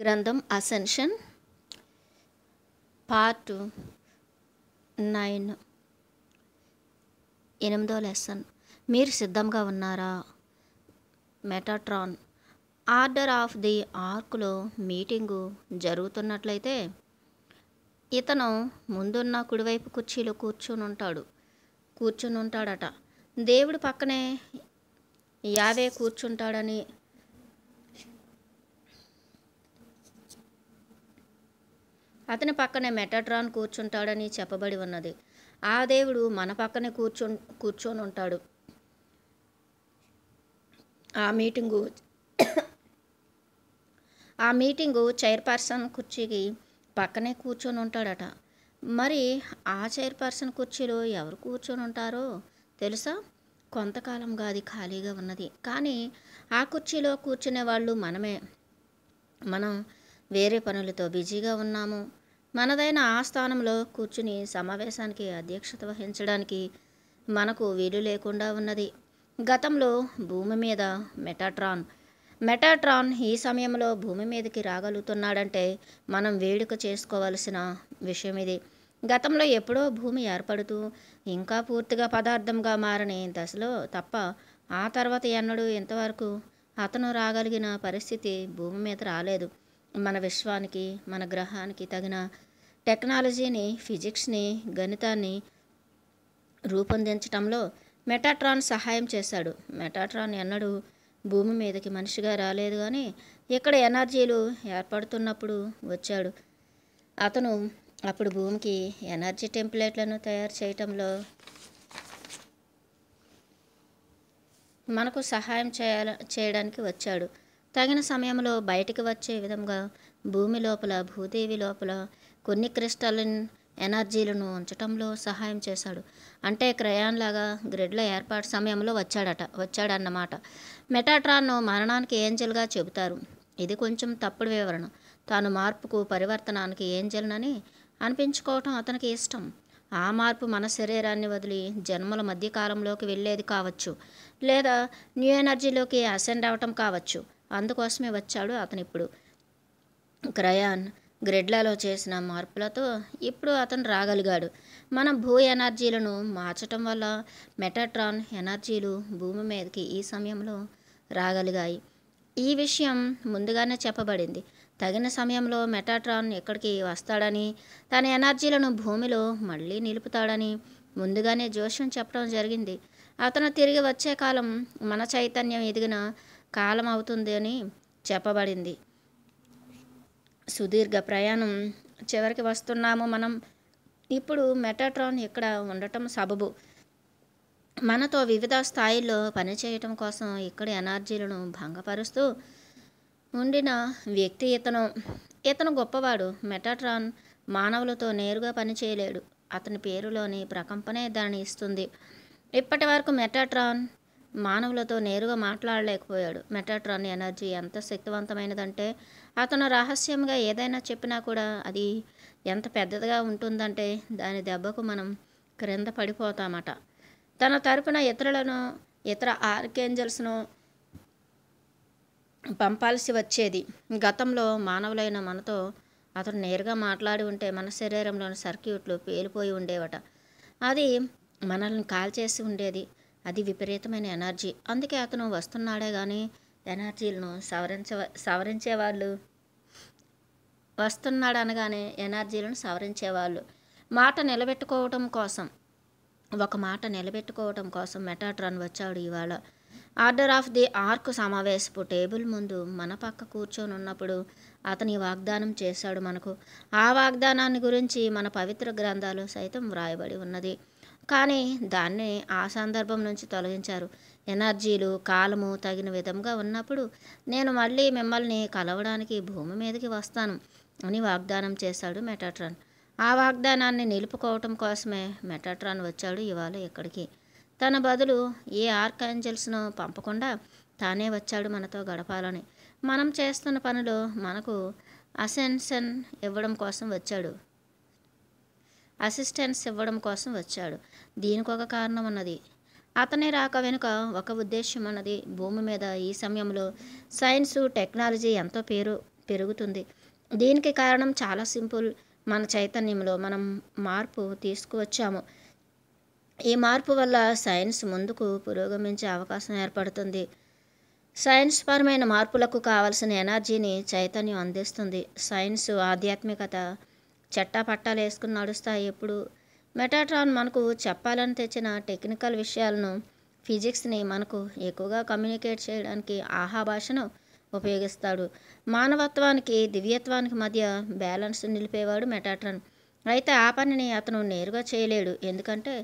గ్రంథం ascension part nine ఎనిమిదో lesson మీరు సిద్ధంగా ఉన్నారా మెటాట్రాన్ ఆర్డర్ ఆఫ్ ది ఆర్క్లో మీటింగు జరుగుతున్నట్లయితే ఇతను ముందున్న కుడివైపు కుర్చీలో కూర్చుని ఉంటాడు కూర్చుని ఉంటాడట దేవుడు పక్కనే యావే కూర్చుంటాడని అతని పక్కనే మెటాట్రాన్ కూర్చుంటాడని చెప్పబడి ఉన్నది ఆ దేవుడు మన పక్కనే కూర్చో కూర్చొని ఉంటాడు ఆ మీటింగు ఆ మీటింగు చైర్పర్సన్ కుర్చీకి పక్కనే కూర్చొని ఉంటాడట మరి ఆ చైర్పర్సన్ కుర్చీలో ఎవరు కూర్చొని ఉంటారో తెలుసా కొంతకాలంగా అది ఖాళీగా ఉన్నది కానీ ఆ కుర్చీలో కూర్చునే వాళ్ళు మనమే మనం వేరే పనులతో బిజీగా ఉన్నాము మనదైన ఆస్థానంలో కూర్చుని సమావేశానికి అధ్యక్షత వహించడానికి మనకు వీలు లేకుండా ఉన్నది గతంలో భూమి మీద మెటాట్రాన్ మెటాట్రాన్ ఈ సమయంలో భూమి మీదకి రాగలుగుతున్నాడంటే మనం వేడుక చేసుకోవలసిన విషయం ఇది గతంలో ఎప్పుడో భూమి ఏర్పడుతూ ఇంకా పూర్తిగా పదార్థంగా మారని దశలో తప్ప ఆ తర్వాత ఎన్నడూ ఇంతవరకు అతను రాగలిగిన పరిస్థితి భూమి మీద రాలేదు మన విశ్వానికి మన గ్రహానికి తగిన టెక్నాలజీని ఫిజిక్స్ని గణితాన్ని రూపొందించటంలో మెటాట్రాన్ సహాయం చేశాడు మెటాట్రాన్ ఎన్నడూ భూమి మీదకి మనిషిగా రాలేదు కానీ ఇక్కడ ఎనర్జీలు ఏర్పడుతున్నప్పుడు వచ్చాడు అతను అప్పుడు భూమికి ఎనర్జీ టెంప్లెట్లను తయారు చేయటంలో మనకు సహాయం చేయాల చేయడానికి వచ్చాడు తగిన సమయంలో బయటికి వచ్చే విధంగా భూమి లోపల భూదేవి లోపల కొన్ని క్రిస్టలిన్ ఎనర్జీలను ఉంచటంలో సహాయం చేశాడు అంటే క్రయాన్ లాగా గ్రిడ్ల ఏర్పాటు సమయంలో వచ్చాడట వచ్చాడన్నమాట మెటాట్రాన్ను మరణానికి ఏంజల్గా చెబుతారు ఇది కొంచెం తప్పుడు వివరణ తాను మార్పుకు పరివర్తనానికి ఏంజల్నని అనిపించుకోవటం అతనికి ఇష్టం ఆ మార్పు మన శరీరాన్ని వదిలి జన్మల మధ్యకాలంలోకి వెళ్ళేది కావచ్చు లేదా న్యూ ఎనర్జీలోకి అసెండ్ అవ్వటం కావచ్చు అందుకోసమే వచ్చాడు అతనిప్పుడు క్రయాన్ గ్రిడ్లలో చేసిన మార్పులతో ఇప్పుడు అతను రాగలిగాడు మన భూ ఎనర్జీలను మార్చటం వల్ల మెటాట్రాన్ ఎనర్జీలు భూమి మీదకి ఈ సమయంలో రాగలిగాయి ఈ విషయం ముందుగానే చెప్పబడింది తగిన సమయంలో మెటాట్రాన్ ఎక్కడికి వస్తాడని తన ఎనర్జీలను భూమిలో మళ్ళీ నిలుపుతాడని ముందుగానే జోష్యం చెప్పడం జరిగింది అతను తిరిగి వచ్చే కాలం మన చైతన్యం ఎదిగిన కాలం అవుతుంది అని చెప్పబడింది సుదీర్ఘ ప్రయాణం చివరికి వస్తున్నాము మనం ఇప్పుడు మెటాట్రాన్ ఇక్కడ ఉండటం సబబు మనతో వివిధ స్థాయిల్లో పనిచేయటం కోసం ఇక్కడ ఎనర్జీలను భంగపరుస్తూ ఉండిన వ్యక్తి ఇతను ఇతను గొప్పవాడు మెటాట్రాన్ మానవులతో నేరుగా పనిచేయలేడు అతని పేరులోని ప్రకంపనే దాన్ని ఇస్తుంది ఇప్పటి వరకు మెటాట్రాన్ మానవులతో నేరుగా మాట్లాడలేకపోయాడు మెటాట్రాన్ ఎనర్జీ ఎంత శక్తివంతమైనదంటే అతను రహస్యంగా ఏదైనా చెప్పినా కూడా అది ఎంత పెద్దదిగా ఉంటుందంటే దాని దెబ్బకు మనం క్రింద పడిపోతామట తన తరపున ఇతరులను ఇతర ఆర్కేంజల్స్ను పంపాల్సి వచ్చేది గతంలో మానవులైన మనతో అతను నేరుగా మాట్లాడి ఉంటే మన శరీరంలోని సర్క్యూట్లు పేలిపోయి ఉండేవట అది మనల్ని కాల్చేసి ఉండేది అది విపరీతమైన ఎనర్జీ అందుకే అతను వస్తున్నాడే కానీ ఎనర్జీలను సవరించ సవరించేవాళ్ళు వస్తున్నాడు అనగానే ఎనర్జీలను సవరించేవాళ్ళు మాట నిలబెట్టుకోవటం కోసం ఒక మాట నిలబెట్టుకోవటం కోసం మెటాట్రాన్ వచ్చాడు ఇవాళ ఆర్డర్ ఆఫ్ ది ఆర్క్ సమావేశపు టేబుల్ ముందు మన పక్క కూర్చొని ఉన్నప్పుడు అతని వాగ్దానం చేశాడు మనకు ఆ వాగ్దానాన్ని గురించి మన పవిత్ర గ్రంథాలు సైతం వ్రాయబడి ఉన్నది కానీ దాన్ని ఆ సందర్భం నుంచి తొలగించారు ఎనర్జీలు కాలము తగిన విధంగా ఉన్నప్పుడు నేను మళ్ళీ మిమ్మల్ని కలవడానికి భూమి మీదకి వస్తాను అని వాగ్దానం చేశాడు మెటాట్రాన్ ఆ వాగ్దానాన్ని నిలుపుకోవటం కోసమే మెటాట్రాన్ వచ్చాడు ఇవాళ ఇక్కడికి తన బదులు ఏ ఆర్కాంజల్స్ను పంపకుండా తానే వచ్చాడు మనతో గడపాలని మనం చేస్తున్న పనులు మనకు అసెన్షన్ ఇవ్వడం కోసం వచ్చాడు అసిస్టెన్స్ ఇవ్వడం కోసం వచ్చాడు దీనికి ఒక కారణం ఉన్నది అతనే రాక వెనుక ఒక ఉద్దేశం అన్నది భూమి మీద ఈ సమయంలో సైన్సు టెక్నాలజీ ఎంతో పేరు పెరుగుతుంది దీనికి కారణం చాలా సింపుల్ మన చైతన్యంలో మనం మార్పు తీసుకువచ్చాము ఈ మార్పు వల్ల సైన్స్ ముందుకు పురోగమించే అవకాశం ఏర్పడుతుంది సైన్స్ పరమైన మార్పులకు కావలసిన ఎనర్జీని చైతన్యం అందిస్తుంది సైన్స్ ఆధ్యాత్మికత పట్టాలు వేసుకుని నడుస్తాయి ఎప్పుడు మెటాట్రాన్ మనకు చెప్పాలని తెచ్చిన టెక్నికల్ విషయాలను ఫిజిక్స్ని మనకు ఎక్కువగా కమ్యూనికేట్ చేయడానికి ఆహా భాషను ఉపయోగిస్తాడు మానవత్వానికి దివ్యత్వానికి మధ్య బ్యాలెన్స్ నిలిపేవాడు మెటాట్రాన్ అయితే ఆ పనిని అతను నేరుగా చేయలేడు ఎందుకంటే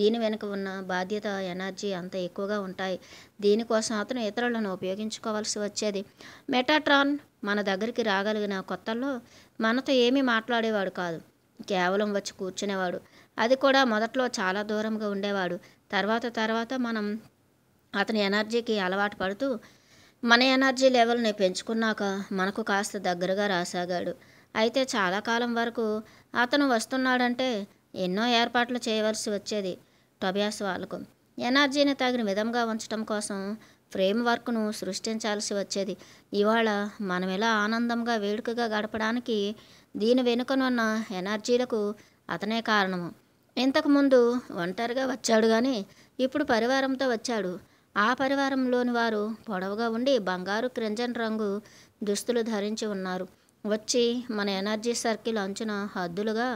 దీని వెనుక ఉన్న బాధ్యత ఎనర్జీ అంత ఎక్కువగా ఉంటాయి దీనికోసం అతను ఇతరులను ఉపయోగించుకోవాల్సి వచ్చేది మెటాట్రాన్ మన దగ్గరికి రాగలిగిన కొత్తల్లో మనతో ఏమీ మాట్లాడేవాడు కాదు కేవలం వచ్చి కూర్చునేవాడు అది కూడా మొదట్లో చాలా దూరంగా ఉండేవాడు తర్వాత తర్వాత మనం అతని ఎనర్జీకి అలవాటు పడుతూ మన ఎనర్జీ లెవెల్ని పెంచుకున్నాక మనకు కాస్త దగ్గరగా రాసాగాడు అయితే చాలా కాలం వరకు అతను వస్తున్నాడంటే ఎన్నో ఏర్పాట్లు చేయవలసి వచ్చేది టొబియాస్ వాళ్ళకు ఎనర్జీని తగిన విధంగా ఉంచడం కోసం ఫ్రేమ్ వర్క్ను సృష్టించాల్సి వచ్చేది ఇవాళ మనం ఎలా ఆనందంగా వేడుకగా గడపడానికి దీని వెనుకనున్న ఎనర్జీలకు అతనే కారణము ఇంతకుముందు ఒంటరిగా వచ్చాడు కానీ ఇప్పుడు పరివారంతో వచ్చాడు ఆ పరివారంలోని వారు పొడవుగా ఉండి బంగారు క్రింజన్ రంగు దుస్తులు ధరించి ఉన్నారు వచ్చి మన ఎనర్జీ సర్కిల్ అంచున హద్దులుగా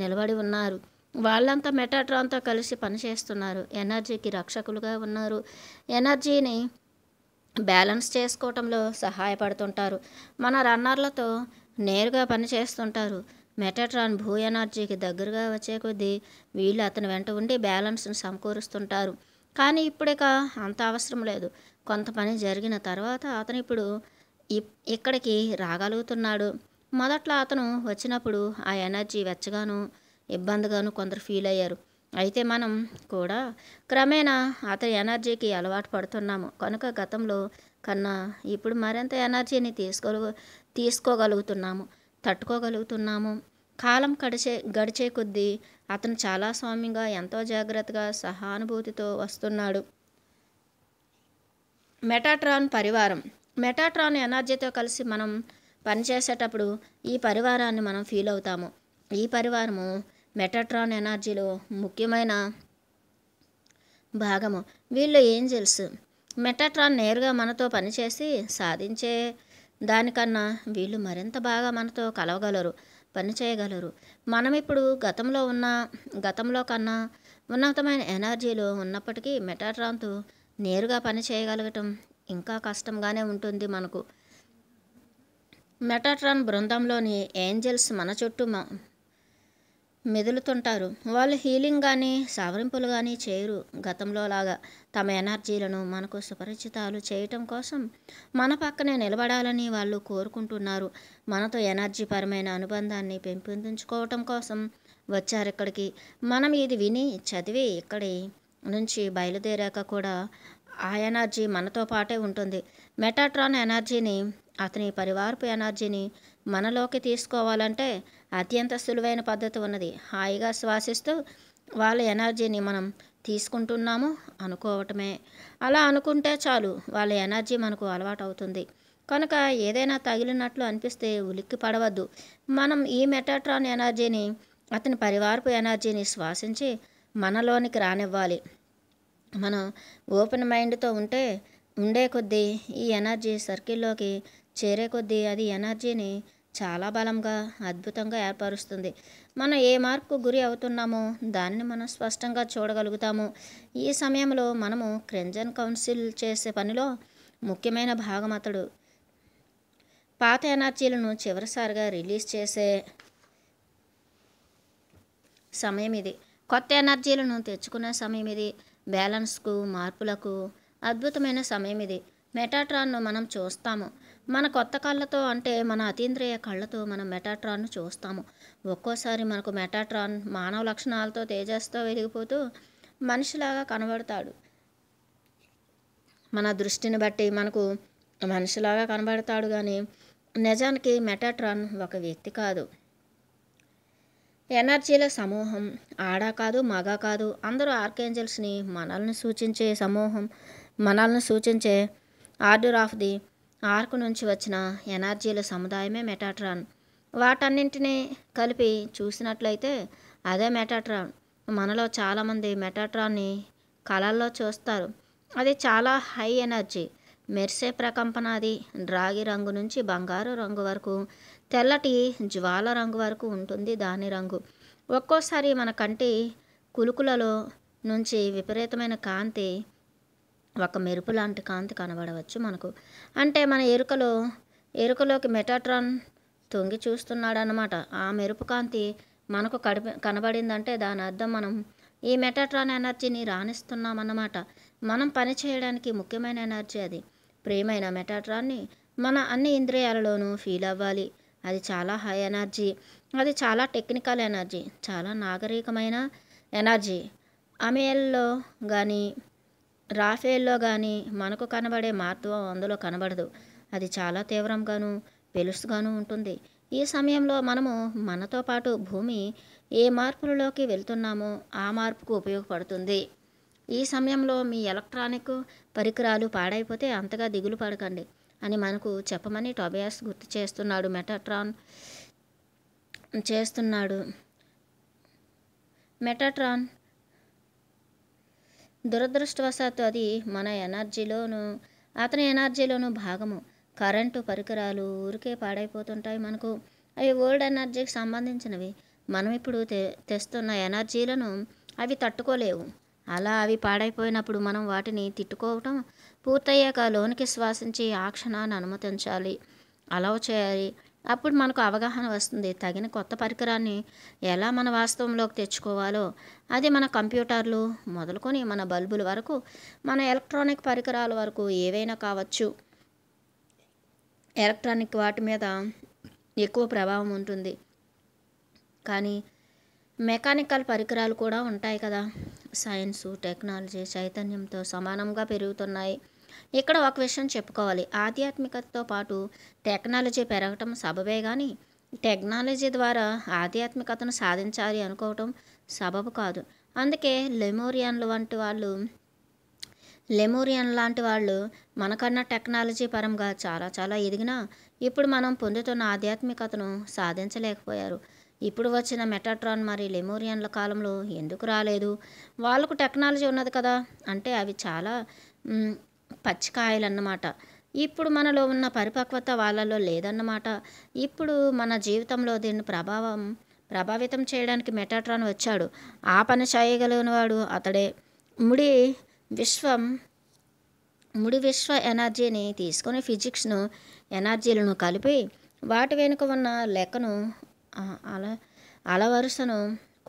నిలబడి ఉన్నారు వాళ్ళంతా మెటాట్రాన్తో కలిసి పనిచేస్తున్నారు ఎనర్జీకి రక్షకులుగా ఉన్నారు ఎనర్జీని బ్యాలెన్స్ చేసుకోవటంలో సహాయపడుతుంటారు మన రన్నర్లతో నేరుగా పనిచేస్తుంటారు మెటాట్రాన్ భూ ఎనర్జీకి దగ్గరగా వచ్చే కొద్దీ వీళ్ళు అతని వెంట ఉండి బ్యాలెన్స్ను సమకూరుస్తుంటారు కానీ ఇప్పుడిక అంత అవసరం లేదు కొంత పని జరిగిన తర్వాత అతను ఇప్పుడు ఇక్కడికి రాగలుగుతున్నాడు మొదట్లో అతను వచ్చినప్పుడు ఆ ఎనర్జీ వెచ్చగాను ఇబ్బందిగాను కొందరు ఫీల్ అయ్యారు అయితే మనం కూడా క్రమేణా అతని ఎనర్జీకి అలవాటు పడుతున్నాము కనుక గతంలో కన్నా ఇప్పుడు మరింత ఎనర్జీని తీసుకో తీసుకోగలుగుతున్నాము తట్టుకోగలుగుతున్నాము కాలం గడిచే గడిచే కొద్దీ అతను చాలా సౌమ్యంగా ఎంతో జాగ్రత్తగా సహానుభూతితో వస్తున్నాడు మెటాట్రాన్ పరివారం మెటాట్రాన్ ఎనర్జీతో కలిసి మనం పనిచేసేటప్పుడు ఈ పరివారాన్ని మనం ఫీల్ అవుతాము ఈ పరివారము మెటాట్రాన్ ఎనర్జీలో ముఖ్యమైన భాగము వీళ్ళు ఏంజల్స్ మెటాట్రాన్ నేరుగా మనతో పనిచేసి సాధించే దానికన్నా వీళ్ళు మరింత బాగా మనతో కలవగలరు పని చేయగలరు మనం ఇప్పుడు గతంలో ఉన్న గతంలో కన్నా ఉన్నతమైన ఎనర్జీలు ఉన్నప్పటికీ మెటాట్రాన్తో నేరుగా పని చేయగలగటం ఇంకా కష్టంగానే ఉంటుంది మనకు మెటాట్రాన్ బృందంలోని ఏంజల్స్ మన చుట్టూ మెదులుతుంటారు వాళ్ళు హీలింగ్ కానీ సవరింపులు కానీ చేయరు గతంలో లాగా తమ ఎనర్జీలను మనకు సుపరిచితాలు చేయటం కోసం మన పక్కనే నిలబడాలని వాళ్ళు కోరుకుంటున్నారు మనతో ఎనర్జీ పరమైన అనుబంధాన్ని పెంపొందించుకోవటం కోసం వచ్చారు ఇక్కడికి మనం ఇది విని చదివి ఇక్కడి నుంచి బయలుదేరాక కూడా ఆ ఎనర్జీ మనతో పాటే ఉంటుంది మెటాట్రాన్ ఎనర్జీని అతని పరివారపు ఎనర్జీని మనలోకి తీసుకోవాలంటే అత్యంత సులువైన పద్ధతి ఉన్నది హాయిగా శ్వాసిస్తూ వాళ్ళ ఎనర్జీని మనం తీసుకుంటున్నాము అనుకోవటమే అలా అనుకుంటే చాలు వాళ్ళ ఎనర్జీ మనకు అలవాటు అవుతుంది కనుక ఏదైనా తగిలినట్లు అనిపిస్తే ఉలిక్కి పడవద్దు మనం ఈ మెటాట్రాన్ ఎనర్జీని అతని పరివారపు ఎనర్జీని శ్వాసించి మనలోనికి రానివ్వాలి మనం ఓపెన్ మైండ్తో ఉంటే ఉండే కొద్దీ ఈ ఎనర్జీ సర్కిల్లోకి చేరే కొద్దీ అది ఎనర్జీని చాలా బలంగా అద్భుతంగా ఏర్పరుస్తుంది మనం ఏ మార్పుకు గురి అవుతున్నామో దాన్ని మనం స్పష్టంగా చూడగలుగుతాము ఈ సమయంలో మనము క్రింజన్ కౌన్సిల్ చేసే పనిలో ముఖ్యమైన భాగం అతడు పాత ఎనర్జీలను చివరిసారిగా రిలీజ్ చేసే సమయం ఇది కొత్త ఎనర్జీలను తెచ్చుకునే సమయం ఇది బ్యాలెన్స్కు మార్పులకు అద్భుతమైన సమయం ఇది మెటాట్రాన్ను మనం చూస్తాము మన కొత్త కళ్ళతో అంటే మన అతీంద్రియ కళ్ళతో మనం మెటాట్రాన్ను చూస్తాము ఒక్కోసారి మనకు మెటాట్రాన్ మానవ లక్షణాలతో తేజస్తో వెలిగిపోతూ మనిషిలాగా కనబడతాడు మన దృష్టిని బట్టి మనకు మనిషిలాగా కనబడతాడు కానీ నిజానికి మెటాట్రాన్ ఒక వ్యక్తి కాదు ఎనర్జీల సమూహం ఆడ కాదు మగ కాదు అందరూ ఆర్కేంజల్స్ని మనల్ని సూచించే సమూహం మనల్ని సూచించే ఆర్డర్ ఆఫ్ ది ఆర్క్ నుంచి వచ్చిన ఎనర్జీల సముదాయమే మెటాట్రాన్ వాటన్నింటినీ కలిపి చూసినట్లయితే అదే మెటాట్రాన్ మనలో చాలామంది మెటాట్రాన్ని కళల్లో చూస్తారు అది చాలా హై ఎనర్జీ మెర్సే ప్రకంపనాది రాగి రంగు నుంచి బంగారు రంగు వరకు తెల్లటి జ్వాల రంగు వరకు ఉంటుంది దాని రంగు ఒక్కోసారి మన కంటి కులుకులలో నుంచి విపరీతమైన కాంతి ఒక మెరుపు లాంటి కాంతి కనబడవచ్చు మనకు అంటే మన ఎరుకలో ఎరుకలోకి మెటాట్రాన్ తొంగి చూస్తున్నాడనమాట ఆ మెరుపు కాంతి మనకు కడిపి కనబడిందంటే దాని అర్థం మనం ఈ మెటాట్రాన్ ఎనర్జీని రాణిస్తున్నామన్నమాట మనం పని చేయడానికి ముఖ్యమైన ఎనర్జీ అది ప్రేమైన మెటాట్రాన్ని మన అన్ని ఇంద్రియాలలోనూ ఫీల్ అవ్వాలి అది చాలా హై ఎనర్జీ అది చాలా టెక్నికల్ ఎనర్జీ చాలా నాగరికమైన ఎనర్జీ అమేల్లో కానీ రాఫేల్లో కానీ మనకు కనబడే మార్త్వం అందులో కనబడదు అది చాలా తీవ్రంగాను పెలుసుగాను ఉంటుంది ఈ సమయంలో మనము మనతో పాటు భూమి ఏ మార్పులలోకి వెళ్తున్నామో ఆ మార్పుకు ఉపయోగపడుతుంది ఈ సమయంలో మీ ఎలక్ట్రానిక్ పరికరాలు పాడైపోతే అంతగా దిగులు పడకండి అని మనకు చెప్పమని టొబయాస్ గుర్తు చేస్తున్నాడు మెటాట్రాన్ చేస్తున్నాడు మెటాట్రాన్ దురదృష్టవశాత్తు అది మన ఎనర్జీలోను అతని ఎనర్జీలోను భాగము కరెంటు పరికరాలు ఊరికే పాడైపోతుంటాయి మనకు అవి ఓల్డ్ ఎనర్జీకి సంబంధించినవి మనం ఇప్పుడు తె తెస్తున్న ఎనర్జీలను అవి తట్టుకోలేవు అలా అవి పాడైపోయినప్పుడు మనం వాటిని తిట్టుకోవటం పూర్తయ్యాక లోనికి శ్వాసించి ఆ క్షణాన్ని అనుమతించాలి అలవ్ చేయాలి అప్పుడు మనకు అవగాహన వస్తుంది తగిన కొత్త పరికరాన్ని ఎలా మన వాస్తవంలోకి తెచ్చుకోవాలో అది మన కంప్యూటర్లు మొదలుకొని మన బల్బుల వరకు మన ఎలక్ట్రానిక్ పరికరాల వరకు ఏవైనా కావచ్చు ఎలక్ట్రానిక్ వాటి మీద ఎక్కువ ప్రభావం ఉంటుంది కానీ మెకానికల్ పరికరాలు కూడా ఉంటాయి కదా సైన్సు టెక్నాలజీ చైతన్యంతో సమానంగా పెరుగుతున్నాయి ఇక్కడ ఒక విషయం చెప్పుకోవాలి ఆధ్యాత్మికతతో పాటు టెక్నాలజీ పెరగటం సబబే కానీ టెక్నాలజీ ద్వారా ఆధ్యాత్మికతను సాధించాలి అనుకోవటం సబబు కాదు అందుకే లెమోరియన్లు వంటి వాళ్ళు లెమోరియన్ లాంటి వాళ్ళు మనకన్నా టెక్నాలజీ పరంగా చాలా చాలా ఎదిగినా ఇప్పుడు మనం పొందుతున్న ఆధ్యాత్మికతను సాధించలేకపోయారు ఇప్పుడు వచ్చిన మెటాట్రాన్ మరి లెమోరియన్ల కాలంలో ఎందుకు రాలేదు వాళ్ళకు టెక్నాలజీ ఉన్నది కదా అంటే అవి చాలా పచ్చికాయలన్నమాట ఇప్పుడు మనలో ఉన్న పరిపక్వత వాళ్ళలో లేదన్నమాట ఇప్పుడు మన జీవితంలో దీని ప్రభావం ప్రభావితం చేయడానికి మెటాట్రాన్ వచ్చాడు ఆ పని వాడు అతడే ముడి విశ్వం ముడి విశ్వ ఎనర్జీని తీసుకొని ఫిజిక్స్ను ఎనర్జీలను కలిపి వాటి వెనుక ఉన్న లెక్కను అల అలవరుసను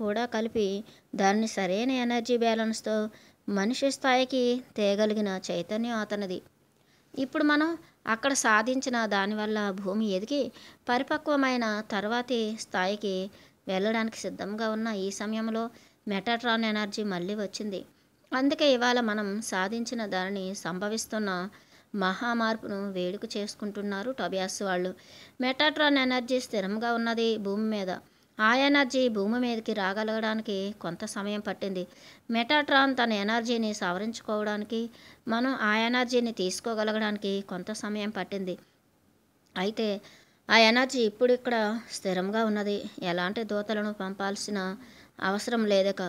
కూడా కలిపి దాన్ని సరైన ఎనర్జీ బ్యాలెన్స్తో మనిషి స్థాయికి తేగలిగిన చైతన్యం అతనిది ఇప్పుడు మనం అక్కడ సాధించిన దానివల్ల భూమి ఎదిగి పరిపక్వమైన తర్వాతి స్థాయికి వెళ్ళడానికి సిద్ధంగా ఉన్న ఈ సమయంలో మెటాట్రాన్ ఎనర్జీ మళ్ళీ వచ్చింది అందుకే ఇవాళ మనం సాధించిన దానిని సంభవిస్తున్న మహామార్పును వేడుక చేసుకుంటున్నారు టొబియాస్ వాళ్ళు మెటాట్రాన్ ఎనర్జీ స్థిరంగా ఉన్నది భూమి మీద ఆ ఎనర్జీ భూమి మీదకి రాగలగడానికి కొంత సమయం పట్టింది మెటాట్రాన్ తన ఎనర్జీని సవరించుకోవడానికి మనం ఆ ఎనర్జీని తీసుకోగలగడానికి కొంత సమయం పట్టింది అయితే ఆ ఎనర్జీ ఇప్పుడు ఇక్కడ స్థిరంగా ఉన్నది ఎలాంటి దూతలను పంపాల్సిన అవసరం లేదక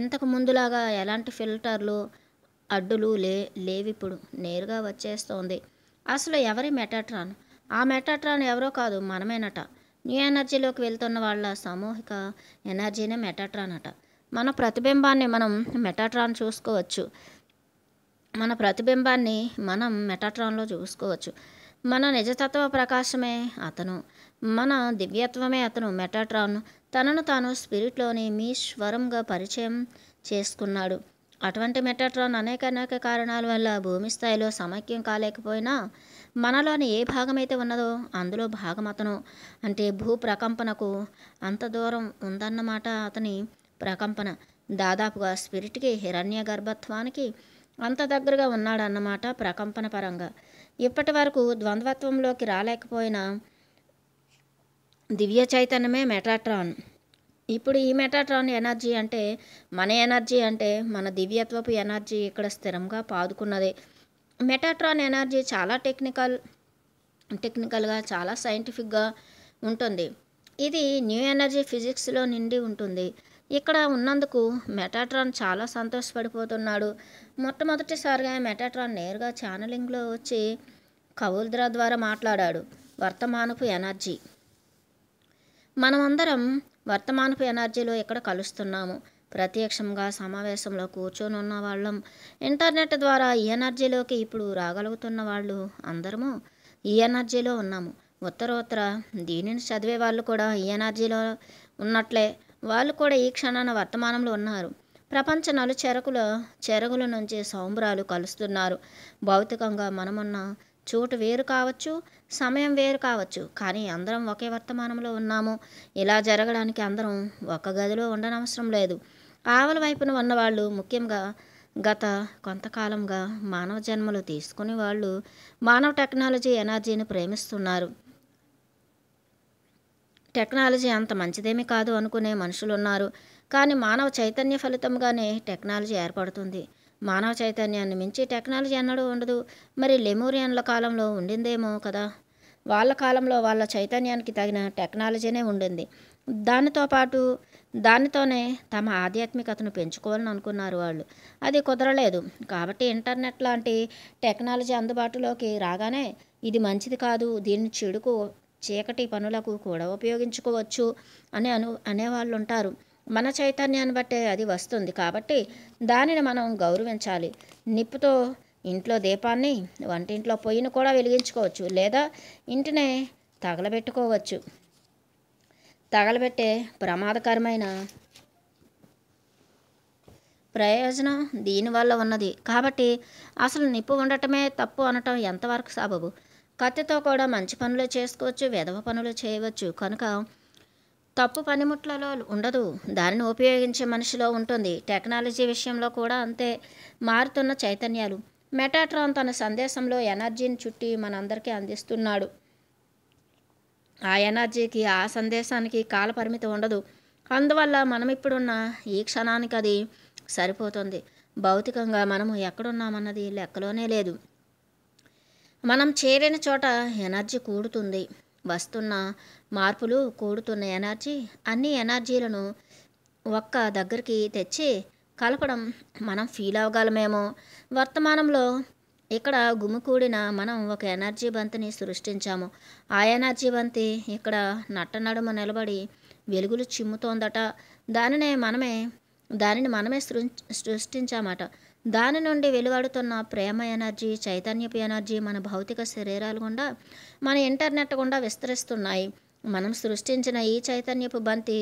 ఇంతకు ముందులాగా ఎలాంటి ఫిల్టర్లు అడ్డులు లే లేవి ఇప్పుడు నేరుగా వచ్చేస్తోంది అసలు ఎవరి మెటాట్రాన్ ఆ మెటాట్రాన్ ఎవరో కాదు మనమేనట న్యూ ఎనర్జీలోకి వెళ్తున్న వాళ్ళ సామూహిక ఎనర్జీనే మెటాట్రాన్ అట మన ప్రతిబింబాన్ని మనం మెటాట్రాన్ చూసుకోవచ్చు మన ప్రతిబింబాన్ని మనం మెటాట్రాన్లో చూసుకోవచ్చు మన నిజతత్వ ప్రకాశమే అతను మన దివ్యత్వమే అతను మెటాట్రాన్ తనను తాను స్పిరిట్లోని మీ స్వరంగా పరిచయం చేసుకున్నాడు అటువంటి మెటాట్రాన్ అనేక అనేక కారణాల వల్ల భూమి స్థాయిలో సమైక్యం కాలేకపోయినా మనలోని ఏ భాగమైతే ఉన్నదో అందులో భాగం అతను అంటే భూ ప్రకంపనకు అంత దూరం ఉందన్నమాట అతని ప్రకంపన దాదాపుగా స్పిరిట్కి హిరణ్య గర్భత్వానికి అంత దగ్గరగా ఉన్నాడన్నమాట ప్రకంపన పరంగా ఇప్పటి వరకు ద్వంద్వత్వంలోకి రాలేకపోయిన దివ్య చైతన్యమే మెటాట్రాన్ ఇప్పుడు ఈ మెటాట్రాన్ ఎనర్జీ అంటే మన ఎనర్జీ అంటే మన దివ్యత్వపు ఎనర్జీ ఇక్కడ స్థిరంగా పాదుకున్నది మెటాట్రాన్ ఎనర్జీ చాలా టెక్నికల్ టెక్నికల్గా చాలా సైంటిఫిక్గా ఉంటుంది ఇది న్యూ ఎనర్జీ ఫిజిక్స్లో నిండి ఉంటుంది ఇక్కడ ఉన్నందుకు మెటాట్రాన్ చాలా సంతోషపడిపోతున్నాడు మొట్టమొదటిసారిగా మెటాట్రాన్ నేరుగా ఛానలింగ్లో వచ్చి కవుల్ద్రా ద్వారా మాట్లాడాడు వర్తమానపు ఎనర్జీ మనమందరం వర్తమానపు ఎనర్జీలో ఇక్కడ కలుస్తున్నాము ప్రత్యక్షంగా సమావేశంలో కూర్చొనున్న వాళ్ళం ఇంటర్నెట్ ద్వారా ఈ ఎనర్జీలోకి ఇప్పుడు రాగలుగుతున్న వాళ్ళు అందరము ఈ ఎనర్జీలో ఉన్నాము ఉత్తరోత్తర దీనిని చదివే వాళ్ళు కూడా ఈ ఎనర్జీలో ఉన్నట్లే వాళ్ళు కూడా ఈ క్షణాన వర్తమానంలో ఉన్నారు ప్రపంచ చెరకుల చెరగుల నుంచి సౌంబరాలు కలుస్తున్నారు భౌతికంగా మనమున్న చోటు వేరు కావచ్చు సమయం వేరు కావచ్చు కానీ అందరం ఒకే వర్తమానంలో ఉన్నాము ఇలా జరగడానికి అందరం ఒక గదిలో ఉండనవసరం లేదు పావల వైపున ఉన్నవాళ్ళు ముఖ్యంగా గత కొంతకాలంగా మానవ జన్మలు తీసుకుని వాళ్ళు మానవ టెక్నాలజీ ఎనర్జీని ప్రేమిస్తున్నారు టెక్నాలజీ అంత మంచిదేమీ కాదు అనుకునే మనుషులు ఉన్నారు కానీ మానవ చైతన్య ఫలితంగానే టెక్నాలజీ ఏర్పడుతుంది మానవ చైతన్యాన్ని మించి టెక్నాలజీ ఎన్నడూ ఉండదు మరి లెమోరియన్ల కాలంలో ఉండిందేమో కదా వాళ్ళ కాలంలో వాళ్ళ చైతన్యానికి తగిన టెక్నాలజీనే ఉండింది దానితో పాటు దానితోనే తమ ఆధ్యాత్మికతను పెంచుకోవాలని అనుకున్నారు వాళ్ళు అది కుదరలేదు కాబట్టి ఇంటర్నెట్ లాంటి టెక్నాలజీ అందుబాటులోకి రాగానే ఇది మంచిది కాదు దీన్ని చెడుకు చీకటి పనులకు కూడా ఉపయోగించుకోవచ్చు అని అను అనేవాళ్ళు ఉంటారు మన చైతన్యాన్ని బట్టే అది వస్తుంది కాబట్టి దానిని మనం గౌరవించాలి నిప్పుతో ఇంట్లో దీపాన్ని వంటింట్లో పొయ్యిని కూడా వెలిగించుకోవచ్చు లేదా ఇంటినే తగలబెట్టుకోవచ్చు తగలబెట్టే ప్రమాదకరమైన ప్రయోజనం దీనివల్ల ఉన్నది కాబట్టి అసలు నిప్పు ఉండటమే తప్పు అనటం ఎంతవరకు సబబు కత్తితో కూడా మంచి పనులు చేసుకోవచ్చు విధవ పనులు చేయవచ్చు కనుక తప్పు పనిముట్లలో ఉండదు దానిని ఉపయోగించే మనిషిలో ఉంటుంది టెక్నాలజీ విషయంలో కూడా అంతే మారుతున్న చైతన్యాలు మెటాట్రాన్ తన సందేశంలో ఎనర్జీని చుట్టి మనందరికీ అందిస్తున్నాడు ఆ ఎనర్జీకి ఆ సందేశానికి కాలపరిమితి ఉండదు అందువల్ల మనం ఇప్పుడున్న ఈ క్షణానికి అది సరిపోతుంది భౌతికంగా మనము ఎక్కడున్నామన్నది లెక్కలోనే లేదు మనం చేరిన చోట ఎనర్జీ కూడుతుంది వస్తున్న మార్పులు కూడుతున్న ఎనర్జీ అన్ని ఎనర్జీలను ఒక్క దగ్గరికి తెచ్చి కలపడం మనం ఫీల్ అవ్వగలమేమో వర్తమానంలో ఇక్కడ గుమికూడిన మనం ఒక ఎనర్జీ బంతిని సృష్టించాము ఆ ఎనర్జీ బంతి ఇక్కడ నట్ట నడుమ నిలబడి వెలుగులు చిమ్ముతోందట దానినే మనమే దానిని మనమే సృష్టించామట దాని నుండి వెలువడుతున్న ప్రేమ ఎనర్జీ చైతన్యపు ఎనర్జీ మన భౌతిక శరీరాలు గుండా మన ఇంటర్నెట్ గుండా విస్తరిస్తున్నాయి మనం సృష్టించిన ఈ చైతన్యపు బంతి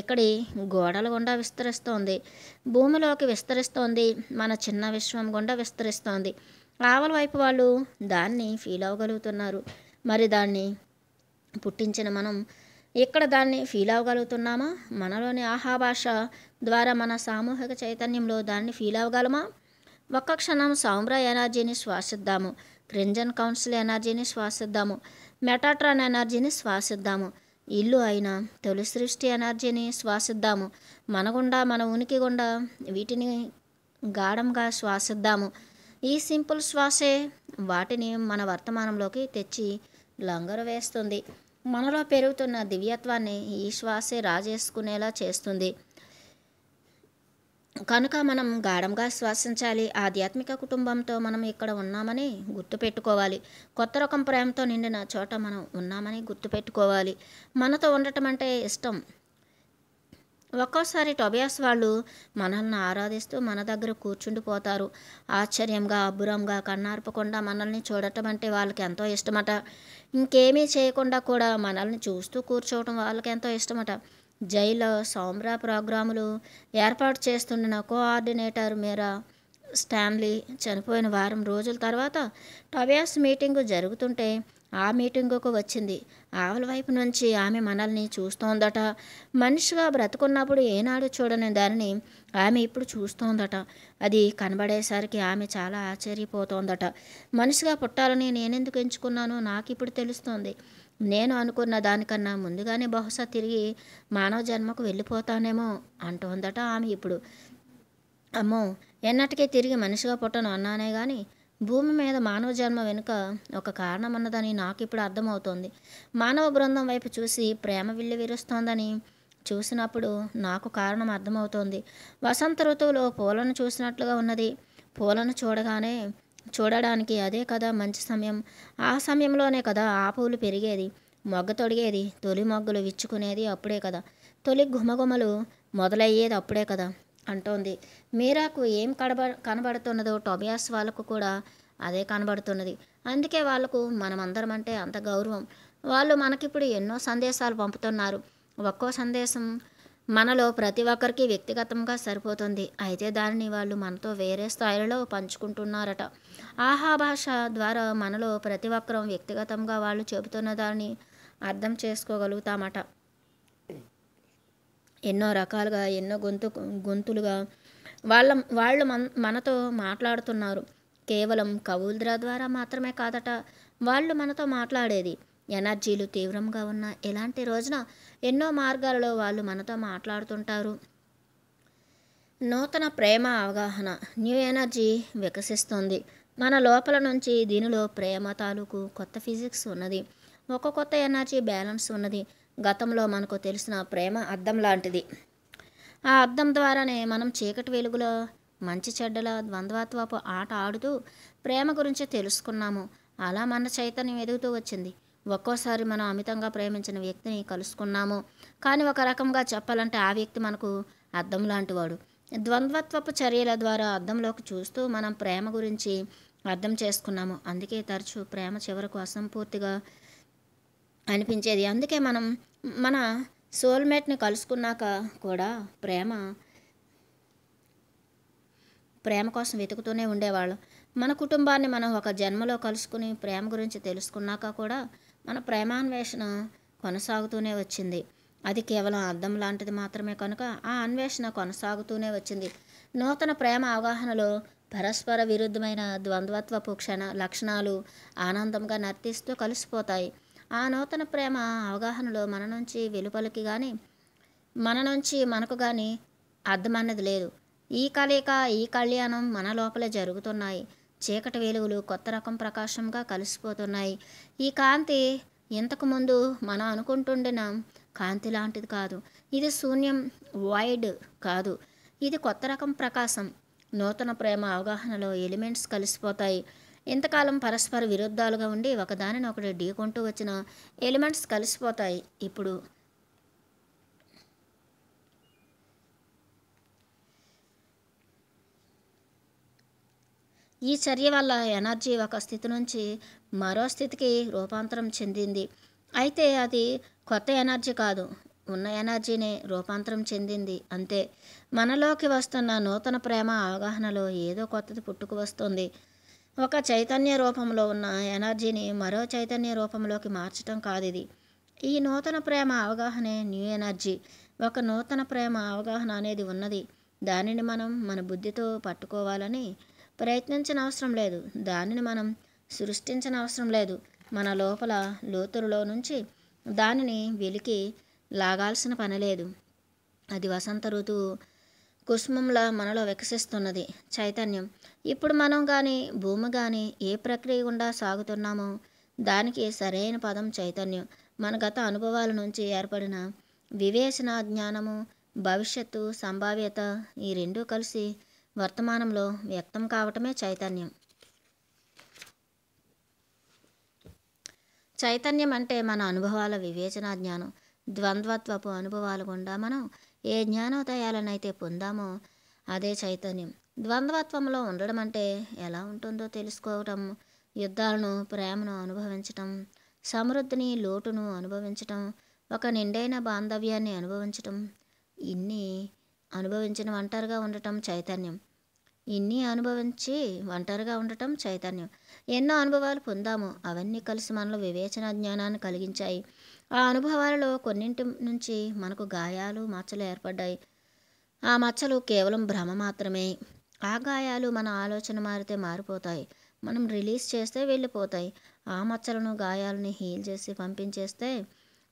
ఇక్కడి గోడల గుండా విస్తరిస్తోంది భూమిలోకి విస్తరిస్తోంది మన చిన్న విశ్వం గుండా విస్తరిస్తోంది ఆవల వైపు వాళ్ళు దాన్ని ఫీల్ అవ్వగలుగుతున్నారు మరి దాన్ని పుట్టించిన మనం ఇక్కడ దాన్ని ఫీల్ అవ్వగలుగుతున్నామా మనలోని ఆహా భాష ద్వారా మన సామూహిక చైతన్యంలో దాన్ని ఫీల్ అవ్వగలమా ఒక్క క్షణం సాంబ్రా ఎనర్జీని శ్వాసిద్దాము క్రింజన్ కౌన్సిల్ ఎనర్జీని శ్వాసిద్దాము మెటాట్రాన్ ఎనర్జీని శ్వాసిద్దాము ఇల్లు అయిన తొలి సృష్టి ఎనర్జీని శ్వాసిద్దాము మన గుండా మన ఉనికి గుండా వీటిని గాఢంగా శ్వాసిద్దాము ఈ సింపుల్ శ్వాసే వాటిని మన వర్తమానంలోకి తెచ్చి లంగరు వేస్తుంది మనలో పెరుగుతున్న దివ్యత్వాన్ని ఈ శ్వాసే రాజేసుకునేలా చేస్తుంది కనుక మనం గాఢంగా శ్వాసించాలి ఆధ్యాత్మిక కుటుంబంతో మనం ఇక్కడ ఉన్నామని గుర్తుపెట్టుకోవాలి కొత్త రకం ప్రేమతో నిండిన చోట మనం ఉన్నామని గుర్తుపెట్టుకోవాలి మనతో ఉండటం అంటే ఇష్టం ఒక్కోసారి టొబియాస్ వాళ్ళు మనల్ని ఆరాధిస్తూ మన దగ్గర కూర్చుండిపోతారు ఆశ్చర్యంగా అబ్బురంగా కన్నార్పకుండా మనల్ని చూడటం అంటే వాళ్ళకి ఎంతో ఇష్టమట ఇంకేమీ చేయకుండా కూడా మనల్ని చూస్తూ కూర్చోవడం వాళ్ళకి ఎంతో ఇష్టమట జైల్లో సౌమ్రా ప్రోగ్రాములు ఏర్పాటు చేస్తున్న కోఆర్డినేటర్ మీరా స్టాన్లీ చనిపోయిన వారం రోజుల తర్వాత టొబియాస్ మీటింగు జరుగుతుంటే ఆ మీటింగుకు వచ్చింది ఆవుల వైపు నుంచి ఆమె మనల్ని చూస్తోందట మనిషిగా బ్రతుకున్నప్పుడు ఏనాడు చూడని దానిని ఆమె ఇప్పుడు చూస్తోందట అది కనబడేసరికి ఆమె చాలా ఆశ్చర్యపోతోందట మనిషిగా పుట్టాలని నేనెందుకు ఎంచుకున్నానో నాకు ఇప్పుడు తెలుస్తోంది నేను అనుకున్న దానికన్నా ముందుగానే బహుశా తిరిగి మానవ జన్మకు వెళ్ళిపోతానేమో అంటోందట ఆమె ఇప్పుడు అమ్మో ఎన్నటికీ తిరిగి మనిషిగా పుట్టను అన్నానే కానీ భూమి మీద మానవ జన్మ వెనుక ఒక కారణం అన్నదని నాకు ఇప్పుడు అర్థమవుతోంది మానవ బృందం వైపు చూసి ప్రేమ విల్లు విరుస్తోందని చూసినప్పుడు నాకు కారణం అర్థమవుతోంది వసంత ఋతువులో పూలను చూసినట్లుగా ఉన్నది పూలను చూడగానే చూడడానికి అదే కదా మంచి సమయం ఆ సమయంలోనే కదా ఆ పువ్వులు పెరిగేది మొగ్గ తొడిగేది తొలి మొగ్గలు విచ్చుకునేది అప్పుడే కదా తొలి గుమగుమలు మొదలయ్యేది అప్పుడే కదా అంటోంది మీరాకు ఏం కనబ కనబడుతున్నదో టొబియాస్ వాళ్ళకు కూడా అదే కనబడుతున్నది అందుకే వాళ్ళకు మనమందరం అంటే అంత గౌరవం వాళ్ళు మనకిప్పుడు ఎన్నో సందేశాలు పంపుతున్నారు ఒక్కో సందేశం మనలో ప్రతి ఒక్కరికి వ్యక్తిగతంగా సరిపోతుంది అయితే దానిని వాళ్ళు మనతో వేరే స్థాయిలలో పంచుకుంటున్నారట ఆహా భాష ద్వారా మనలో ప్రతి ఒక్కరం వ్యక్తిగతంగా వాళ్ళు చెబుతున్న దాన్ని అర్థం చేసుకోగలుగుతామట ఎన్నో రకాలుగా ఎన్నో గొంతు గొంతులుగా వాళ్ళ వాళ్ళు మన మనతో మాట్లాడుతున్నారు కేవలం కవుల ద్వారా మాత్రమే కాదట వాళ్ళు మనతో మాట్లాడేది ఎనర్జీలు తీవ్రంగా ఉన్న ఇలాంటి రోజున ఎన్నో మార్గాలలో వాళ్ళు మనతో మాట్లాడుతుంటారు నూతన ప్రేమ అవగాహన న్యూ ఎనర్జీ వికసిస్తుంది మన లోపల నుంచి దీనిలో ప్రేమ తాలూకు కొత్త ఫిజిక్స్ ఉన్నది ఒక కొత్త ఎనర్జీ బ్యాలెన్స్ ఉన్నది గతంలో మనకు తెలిసిన ప్రేమ అద్దం లాంటిది ఆ అద్దం ద్వారానే మనం చీకటి వెలుగులో మంచి చెడ్డల ద్వంద్వత్వపు ఆట ఆడుతూ ప్రేమ గురించి తెలుసుకున్నాము అలా మన చైతన్యం ఎదుగుతూ వచ్చింది ఒక్కోసారి మనం అమితంగా ప్రేమించిన వ్యక్తిని కలుసుకున్నాము కానీ ఒక రకంగా చెప్పాలంటే ఆ వ్యక్తి మనకు అద్దం లాంటివాడు ద్వంద్వత్వపు చర్యల ద్వారా అద్దంలోకి చూస్తూ మనం ప్రేమ గురించి అర్థం చేసుకున్నాము అందుకే తరచూ ప్రేమ చివరకు అసంపూర్తిగా అనిపించేది అందుకే మనం మన సోల్మేట్ని కలుసుకున్నాక కూడా ప్రేమ ప్రేమ కోసం వెతుకుతూనే ఉండేవాళ్ళం మన కుటుంబాన్ని మనం ఒక జన్మలో కలుసుకుని ప్రేమ గురించి తెలుసుకున్నాక కూడా మన ప్రేమాన్వేషణ కొనసాగుతూనే వచ్చింది అది కేవలం అర్థం లాంటిది మాత్రమే కనుక ఆ అన్వేషణ కొనసాగుతూనే వచ్చింది నూతన ప్రేమ అవగాహనలో పరస్పర విరుద్ధమైన ద్వంద్వత్వపు క్షణ లక్షణాలు ఆనందంగా నర్తిస్తూ కలిసిపోతాయి ఆ నూతన ప్రేమ అవగాహనలో మన నుంచి వెలుపలికి కానీ మన నుంచి మనకు కానీ అర్థమన్నది లేదు ఈ కలయిక ఈ కళ్యాణం మన లోపలే జరుగుతున్నాయి చీకటి వెలుగులు కొత్త రకం ప్రకాశంగా కలిసిపోతున్నాయి ఈ కాంతి ఇంతకుముందు మనం అనుకుంటుండిన కాంతి లాంటిది కాదు ఇది శూన్యం వైడ్ కాదు ఇది కొత్త రకం ప్రకాశం నూతన ప్రేమ అవగాహనలో ఎలిమెంట్స్ కలిసిపోతాయి ఇంతకాలం పరస్పర విరుద్ధాలుగా ఉండి ఒకదానిని ఒకటి ఢీకొంటూ వచ్చిన ఎలిమెంట్స్ కలిసిపోతాయి ఇప్పుడు ఈ చర్య వల్ల ఎనర్జీ ఒక స్థితి నుంచి మరో స్థితికి రూపాంతరం చెందింది అయితే అది కొత్త ఎనర్జీ కాదు ఉన్న ఎనర్జీనే రూపాంతరం చెందింది అంతే మనలోకి వస్తున్న నూతన ప్రేమ అవగాహనలో ఏదో కొత్తది పుట్టుకు వస్తుంది ఒక చైతన్య రూపంలో ఉన్న ఎనర్జీని మరో చైతన్య రూపంలోకి మార్చటం కాదు ఇది ఈ నూతన ప్రేమ అవగాహనే న్యూ ఎనర్జీ ఒక నూతన ప్రేమ అవగాహన అనేది ఉన్నది దానిని మనం మన బుద్ధితో పట్టుకోవాలని ప్రయత్నించిన అవసరం లేదు దానిని మనం సృష్టించిన అవసరం లేదు మన లోపల లోతులలో నుంచి దానిని వెలికి లాగాల్సిన పని లేదు అది వసంత ఋతువు కుసుమంలా మనలో వికసిస్తున్నది చైతన్యం ఇప్పుడు మనం కానీ భూమి కానీ ఏ ప్రక్రియ గుండా సాగుతున్నామో దానికి సరైన పదం చైతన్యం మన గత అనుభవాల నుంచి ఏర్పడిన వివేచన జ్ఞానము భవిష్యత్తు సంభావ్యత ఈ రెండూ కలిసి వర్తమానంలో వ్యక్తం కావటమే చైతన్యం చైతన్యం అంటే మన అనుభవాల వివేచన జ్ఞానం ద్వంద్వత్వపు అనుభవాలు గుండా మనం ఏ జ్ఞానోదయాలనైతే పొందామో అదే చైతన్యం ద్వంద్వత్వంలో ఉండడం అంటే ఎలా ఉంటుందో తెలుసుకోవటం యుద్ధాలను ప్రేమను అనుభవించటం సమృద్ధిని లోటును అనుభవించటం ఒక నిండైన బాంధవ్యాన్ని అనుభవించటం ఇన్ని అనుభవించిన ఒంటరిగా ఉండటం చైతన్యం ఇన్ని అనుభవించి ఒంటరిగా ఉండటం చైతన్యం ఎన్నో అనుభవాలు పొందాము అవన్నీ కలిసి మనలో వివేచన జ్ఞానాన్ని కలిగించాయి ఆ అనుభవాలలో కొన్నింటి నుంచి మనకు గాయాలు మచ్చలు ఏర్పడ్డాయి ఆ మచ్చలు కేవలం భ్రమ మాత్రమే ఆ గాయాలు మన ఆలోచన మారితే మారిపోతాయి మనం రిలీజ్ చేస్తే వెళ్ళిపోతాయి ఆ మచ్చలను గాయాలని హీల్ చేసి పంపించేస్తే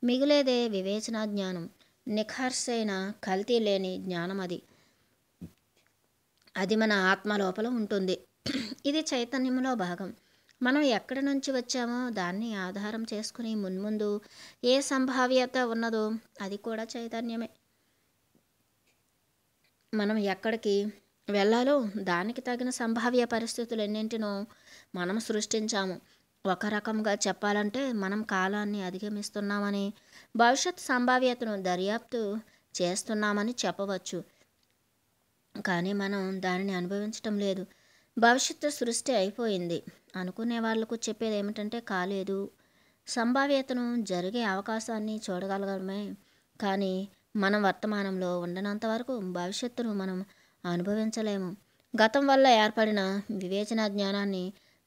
మిగిలేదే వివేచన జ్ఞానం నిఖార్సైన కల్తీ లేని జ్ఞానం అది అది మన ఆత్మ లోపల ఉంటుంది ఇది చైతన్యంలో భాగం మనం ఎక్కడి నుంచి వచ్చామో దాన్ని ఆధారం చేసుకుని మున్ముందు ఏ సంభావ్యత ఉన్నదో అది కూడా చైతన్యమే మనం ఎక్కడికి వెళ్ళాలో దానికి తగిన సంభావ్య పరిస్థితులు ఎన్నింటినో మనం సృష్టించాము ఒక రకంగా చెప్పాలంటే మనం కాలాన్ని అధిగమిస్తున్నామని భవిష్యత్ సంభావ్యతను దర్యాప్తు చేస్తున్నామని చెప్పవచ్చు కానీ మనం దానిని అనుభవించటం లేదు భవిష్యత్తు సృష్టి అయిపోయింది అనుకునే వాళ్ళకు చెప్పేది ఏమిటంటే కాలేదు సంభావ్యతను జరిగే అవకాశాన్ని చూడగలగడమే కానీ మనం వర్తమానంలో ఉండనంత వరకు భవిష్యత్తును మనం అనుభవించలేము గతం వల్ల ఏర్పడిన వివేచన జ్ఞానాన్ని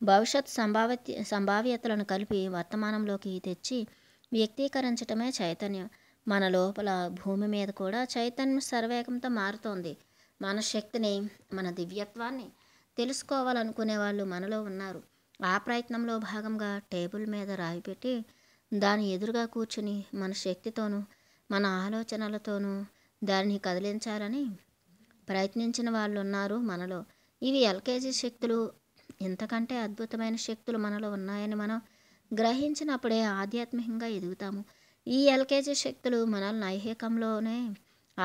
భవిష్యత్ సంభావ్య సంభావ్యతలను కలిపి వర్తమానంలోకి తెచ్చి వ్యక్తీకరించటమే చైతన్యం మన లోపల భూమి మీద కూడా చైతన్యం సర్వేగంతో మారుతోంది మన శక్తిని మన దివ్యత్వాన్ని తెలుసుకోవాలనుకునే వాళ్ళు మనలో ఉన్నారు ఆ ప్రయత్నంలో భాగంగా టేబుల్ మీద రాయిపెట్టి దాని ఎదురుగా కూర్చుని మన శక్తితోనూ మన ఆలోచనలతోనూ దాన్ని కదిలించాలని ప్రయత్నించిన వాళ్ళు ఉన్నారు మనలో ఇవి ఎల్కేజీ శక్తులు ఇంతకంటే అద్భుతమైన శక్తులు మనలో ఉన్నాయని మనం గ్రహించినప్పుడే ఆధ్యాత్మికంగా ఎదుగుతాము ఈ ఎల్కేజీ శక్తులు మనల్ని ఐహికంలోనే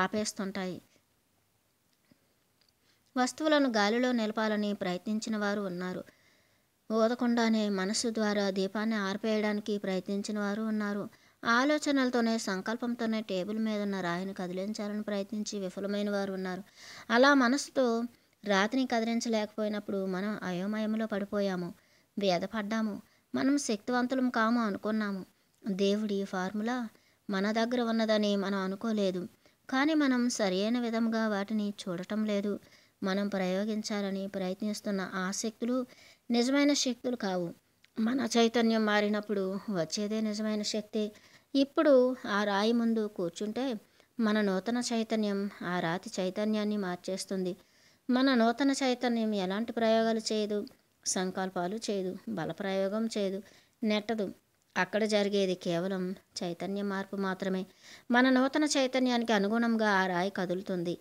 ఆపేస్తుంటాయి వస్తువులను గాలిలో నిలపాలని ప్రయత్నించిన వారు ఉన్నారు ఓదకుండానే మనసు ద్వారా దీపాన్ని ఆర్పేయడానికి ప్రయత్నించిన వారు ఉన్నారు ఆలోచనలతోనే సంకల్పంతోనే టేబుల్ మీద ఉన్న రాయిని కదిలించాలని ప్రయత్నించి విఫలమైన వారు ఉన్నారు అలా మనసుతో రాతిని కదిలించలేకపోయినప్పుడు మనం అయోమయంలో పడిపోయాము భేదపడ్డాము మనం శక్తివంతులం కాము అనుకున్నాము దేవుడి ఫార్ములా మన దగ్గర ఉన్నదని మనం అనుకోలేదు కానీ మనం సరైన విధంగా వాటిని చూడటం లేదు మనం ప్రయోగించాలని ప్రయత్నిస్తున్న ఆ శక్తులు నిజమైన శక్తులు కావు మన చైతన్యం మారినప్పుడు వచ్చేదే నిజమైన శక్తి ఇప్పుడు ఆ రాయి ముందు కూర్చుంటే మన నూతన చైతన్యం ఆ రాతి చైతన్యాన్ని మార్చేస్తుంది మన నూతన చైతన్యం ఎలాంటి ప్రయోగాలు చేయదు సంకల్పాలు చేయదు బలప్రయోగం చేయదు నెట్టదు అక్కడ జరిగేది కేవలం చైతన్య మార్పు మాత్రమే మన నూతన చైతన్యానికి అనుగుణంగా ఆ రాయి కదులుతుంది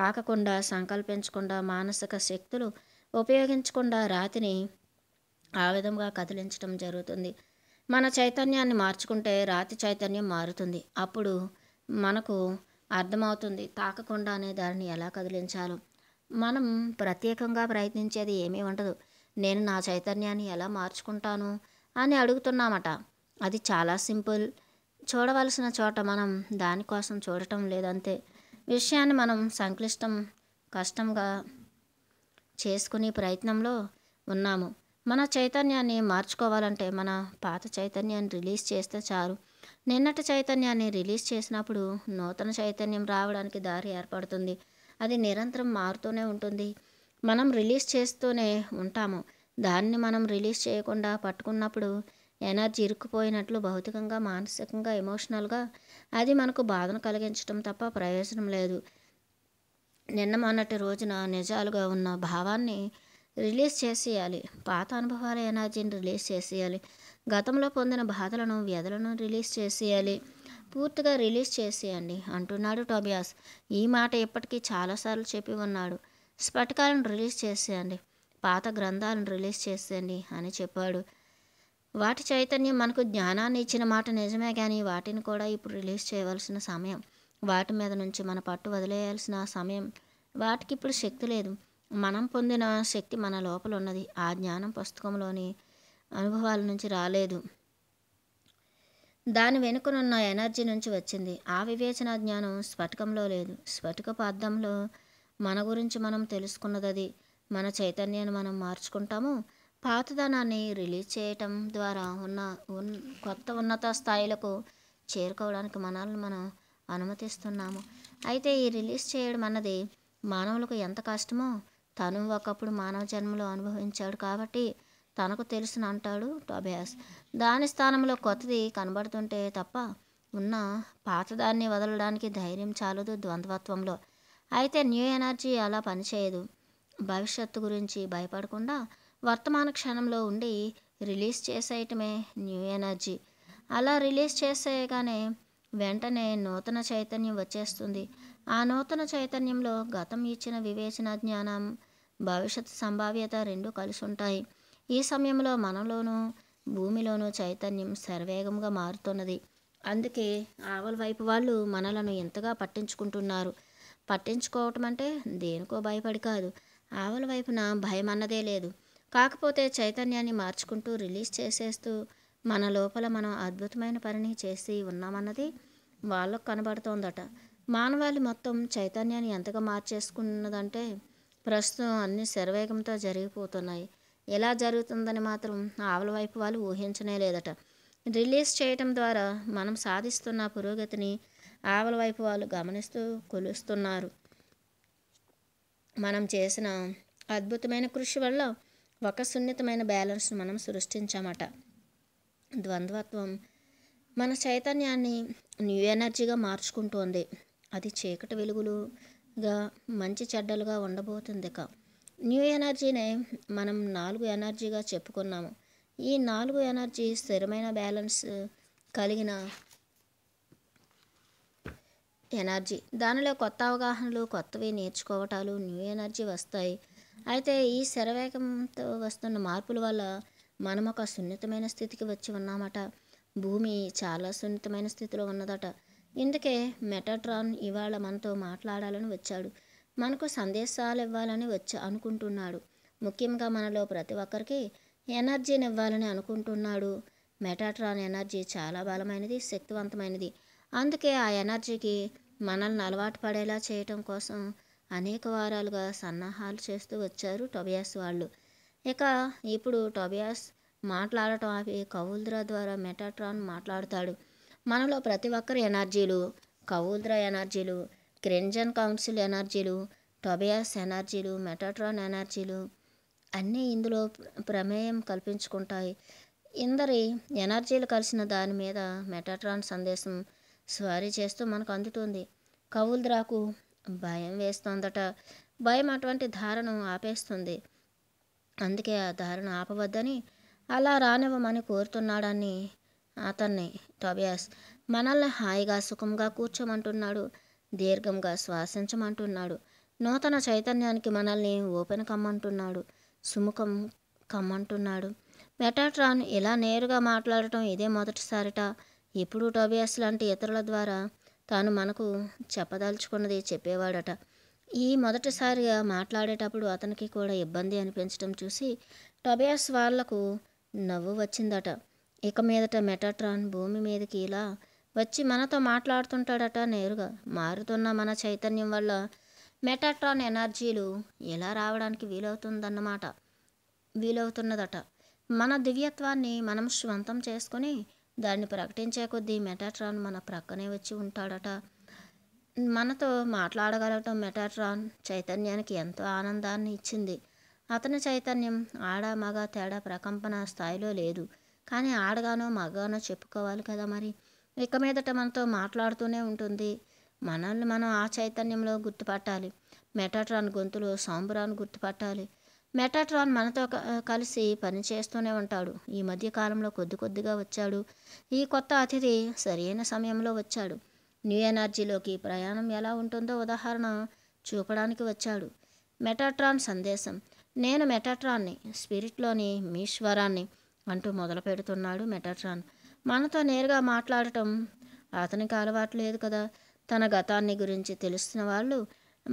తాకకుండా సంకల్పించకుండా మానసిక శక్తులు ఉపయోగించకుండా రాతిని ఆ విధంగా కదిలించడం జరుగుతుంది మన చైతన్యాన్ని మార్చుకుంటే రాతి చైతన్యం మారుతుంది అప్పుడు మనకు అర్థమవుతుంది తాకకుండానే దానిని ఎలా కదిలించాలో మనం ప్రత్యేకంగా ప్రయత్నించేది ఏమీ ఉండదు నేను నా చైతన్యాన్ని ఎలా మార్చుకుంటాను అని అడుగుతున్నామట అది చాలా సింపుల్ చూడవలసిన చోట మనం దానికోసం చూడటం లేదంతే విషయాన్ని మనం సంక్లిష్టం కష్టంగా చేసుకునే ప్రయత్నంలో ఉన్నాము మన చైతన్యాన్ని మార్చుకోవాలంటే మన పాత చైతన్యాన్ని రిలీజ్ చేస్తే చాలు నిన్నటి చైతన్యాన్ని రిలీజ్ చేసినప్పుడు నూతన చైతన్యం రావడానికి దారి ఏర్పడుతుంది అది నిరంతరం మారుతూనే ఉంటుంది మనం రిలీజ్ చేస్తూనే ఉంటాము దాన్ని మనం రిలీజ్ చేయకుండా పట్టుకున్నప్పుడు ఎనర్జీ ఇరుక్కుపోయినట్లు భౌతికంగా మానసికంగా ఎమోషనల్గా అది మనకు బాధను కలిగించడం తప్ప ప్రయోజనం లేదు నిన్న మొన్నటి రోజున నిజాలుగా ఉన్న భావాన్ని రిలీజ్ చేసేయాలి పాత అనుభవాల ఎనర్జీని రిలీజ్ చేసేయాలి గతంలో పొందిన బాధలను వ్యధలను రిలీజ్ చేసేయాలి పూర్తిగా రిలీజ్ చేసేయండి అంటున్నాడు టోబియాస్ ఈ మాట ఇప్పటికీ చాలాసార్లు చెప్పి ఉన్నాడు స్ఫటికాలను రిలీజ్ చేసేయండి పాత గ్రంథాలను రిలీజ్ చేసేయండి అని చెప్పాడు వాటి చైతన్యం మనకు జ్ఞానాన్ని ఇచ్చిన మాట నిజమే కానీ వాటిని కూడా ఇప్పుడు రిలీజ్ చేయవలసిన సమయం వాటి మీద నుంచి మన పట్టు వదిలేయాల్సిన సమయం వాటికి ఇప్పుడు శక్తి లేదు మనం పొందిన శక్తి మన లోపల ఉన్నది ఆ జ్ఞానం పుస్తకంలోని అనుభవాల నుంచి రాలేదు దాని వెనుకనున్న ఎనర్జీ నుంచి వచ్చింది ఆ వివేచన జ్ఞానం స్ఫటికంలో లేదు స్ఫటిక పార్థంలో మన గురించి మనం తెలుసుకున్నది మన చైతన్యాన్ని మనం మార్చుకుంటాము పాతదనాన్ని రిలీజ్ చేయటం ద్వారా ఉన్న ఉన్ కొత్త ఉన్నత స్థాయిలకు చేరుకోవడానికి మనల్ని మనం అనుమతిస్తున్నాము అయితే ఈ రిలీజ్ చేయడం అన్నది మానవులకు ఎంత కష్టమో తను ఒకప్పుడు మానవ జన్మలో అనుభవించాడు కాబట్టి తనకు తెలుసును అంటాడు టొబయాస్ దాని స్థానంలో కొత్తది కనబడుతుంటే తప్ప ఉన్న పాతదాన్ని వదలడానికి ధైర్యం చాలదు ద్వంద్వత్వంలో అయితే న్యూ ఎనర్జీ అలా పనిచేయదు భవిష్యత్తు గురించి భయపడకుండా వర్తమాన క్షణంలో ఉండి రిలీజ్ చేసేయటమే న్యూ ఎనర్జీ అలా రిలీజ్ చేసేయగానే వెంటనే నూతన చైతన్యం వచ్చేస్తుంది ఆ నూతన చైతన్యంలో గతం ఇచ్చిన వివేచన జ్ఞానం భవిష్యత్ సంభావ్యత రెండు కలిసి ఉంటాయి ఈ సమయంలో మనలోనూ భూమిలోనూ చైతన్యం శరవేగంగా మారుతున్నది అందుకే ఆవల వైపు వాళ్ళు మనలను ఎంతగా పట్టించుకుంటున్నారు పట్టించుకోవటం అంటే దేనికో భయపడి కాదు ఆవల వైపున భయం అన్నదే లేదు కాకపోతే చైతన్యాన్ని మార్చుకుంటూ రిలీజ్ చేసేస్తూ మన లోపల మనం అద్భుతమైన పనిని చేసి ఉన్నామన్నది వాళ్ళకు కనబడుతోందట మానవాళి మొత్తం చైతన్యాన్ని ఎంతగా మార్చేసుకున్నదంటే ప్రస్తుతం అన్ని శరవేగంతో జరిగిపోతున్నాయి ఎలా జరుగుతుందని మాత్రం ఆవల వైపు వాళ్ళు ఊహించనే లేదట రిలీజ్ చేయటం ద్వారా మనం సాధిస్తున్న పురోగతిని ఆవుల వైపు వాళ్ళు గమనిస్తూ కొలుస్తున్నారు మనం చేసిన అద్భుతమైన కృషి వల్ల ఒక సున్నితమైన బ్యాలెన్స్ను మనం సృష్టించామట ద్వంద్వత్వం మన చైతన్యాన్ని న్యూ ఎనర్జీగా మార్చుకుంటోంది అది చీకటి వెలుగులుగా మంచి చెడ్డలుగా ఉండబోతుంది ఇక న్యూ ఎనర్జీనే మనం నాలుగు ఎనర్జీగా చెప్పుకున్నాము ఈ నాలుగు ఎనర్జీ స్థిరమైన బ్యాలెన్స్ కలిగిన ఎనర్జీ దానిలో కొత్త అవగాహనలు కొత్తవి నేర్చుకోవటాలు న్యూ ఎనర్జీ వస్తాయి అయితే ఈ శరవేగంతో వస్తున్న మార్పుల వల్ల మనం ఒక సున్నితమైన స్థితికి వచ్చి ఉన్నామట భూమి చాలా సున్నితమైన స్థితిలో ఉన్నదట ఇందుకే మెటాట్రాన్ ఇవాళ మనతో మాట్లాడాలని వచ్చాడు మనకు సందేశాలు ఇవ్వాలని వచ్చి అనుకుంటున్నాడు ముఖ్యంగా మనలో ప్రతి ఒక్కరికి ఎనర్జీని ఇవ్వాలని అనుకుంటున్నాడు మెటాట్రాన్ ఎనర్జీ చాలా బలమైనది శక్తివంతమైనది అందుకే ఆ ఎనర్జీకి మనల్ని అలవాటు పడేలా చేయటం కోసం అనేక వారాలుగా సన్నాహాలు చేస్తూ వచ్చారు టొబియాస్ వాళ్ళు ఇక ఇప్పుడు టొబియాస్ మాట్లాడటం ఆపి కవుల్ద్రా ద్వారా మెటాట్రాన్ మాట్లాడతాడు మనలో ప్రతి ఒక్కరి ఎనర్జీలు కౌద్ర ఎనర్జీలు క్రెంజన్ కౌన్సిల్ ఎనర్జీలు టొబియాస్ ఎనర్జీలు మెటాట్రాన్ ఎనర్జీలు అన్నీ ఇందులో ప్రమేయం కల్పించుకుంటాయి ఇందరి ఎనర్జీలు కలిసిన దాని మీద మెటాట్రాన్ సందేశం స్వారీ చేస్తూ మనకు అందుతుంది కవుల్ద్రాకు భయం వేస్తుందట భయం అటువంటి ధారణ ఆపేస్తుంది అందుకే ఆ ధారణ ఆపవద్దని అలా రానివ్వమని కోరుతున్నాడని అతన్ని టోబియాస్ మనల్ని హాయిగా సుఖంగా కూర్చోమంటున్నాడు దీర్ఘంగా శ్వాసించమంటున్నాడు నూతన చైతన్యానికి మనల్ని ఓపెన్ కమ్మంటున్నాడు సుముఖం కమ్మంటున్నాడు మెటాట్రాన్ ఇలా నేరుగా మాట్లాడటం ఇదే మొదటిసారిట ఇప్పుడు టోబియాస్ లాంటి ఇతరుల ద్వారా తాను మనకు చెప్పదలుచుకున్నది చెప్పేవాడట ఈ మొదటిసారిగా మాట్లాడేటప్పుడు అతనికి కూడా ఇబ్బంది అనిపించడం చూసి టొబియాస్ వాళ్లకు నవ్వు వచ్చిందట ఇక మీదట మెటాట్రాన్ భూమి మీదకి ఇలా వచ్చి మనతో మాట్లాడుతుంటాడట నేరుగా మారుతున్న మన చైతన్యం వల్ల మెటాట్రాన్ ఎనర్జీలు ఎలా రావడానికి వీలవుతుందన్నమాట వీలవుతున్నదట మన దివ్యత్వాన్ని మనం స్వంతం చేసుకుని దాన్ని ప్రకటించే కొద్దీ మెటాట్రాన్ మన ప్రక్కనే వచ్చి ఉంటాడట మనతో మాట్లాడగలటం మెటాట్రాన్ చైతన్యానికి ఎంతో ఆనందాన్ని ఇచ్చింది అతని చైతన్యం ఆడ మగ తేడా ప్రకంపన స్థాయిలో లేదు కానీ ఆడగానో మగగానో చెప్పుకోవాలి కదా మరి ఇక మీదట మనతో మాట్లాడుతూనే ఉంటుంది మనల్ని మనం ఆ చైతన్యంలో గుర్తుపట్టాలి మెటాట్రాన్ గొంతులు సాంబురాన్ గుర్తుపట్టాలి మెటాట్రాన్ మనతో కలిసి పనిచేస్తూనే ఉంటాడు ఈ మధ్య కాలంలో కొద్ది కొద్దిగా వచ్చాడు ఈ కొత్త అతిథి సరైన సమయంలో వచ్చాడు న్యూ ఎనర్జీలోకి ప్రయాణం ఎలా ఉంటుందో ఉదాహరణ చూపడానికి వచ్చాడు మెటాట్రాన్ సందేశం నేను మెటాట్రాన్ని స్పిరిట్లోని మీశ్వరాన్ని అంటూ మొదలు పెడుతున్నాడు మెటర్ట్రాన్ మనతో నేరుగా మాట్లాడటం అతనికి అలవాటు లేదు కదా తన గతాన్ని గురించి తెలుస్తున్న వాళ్ళు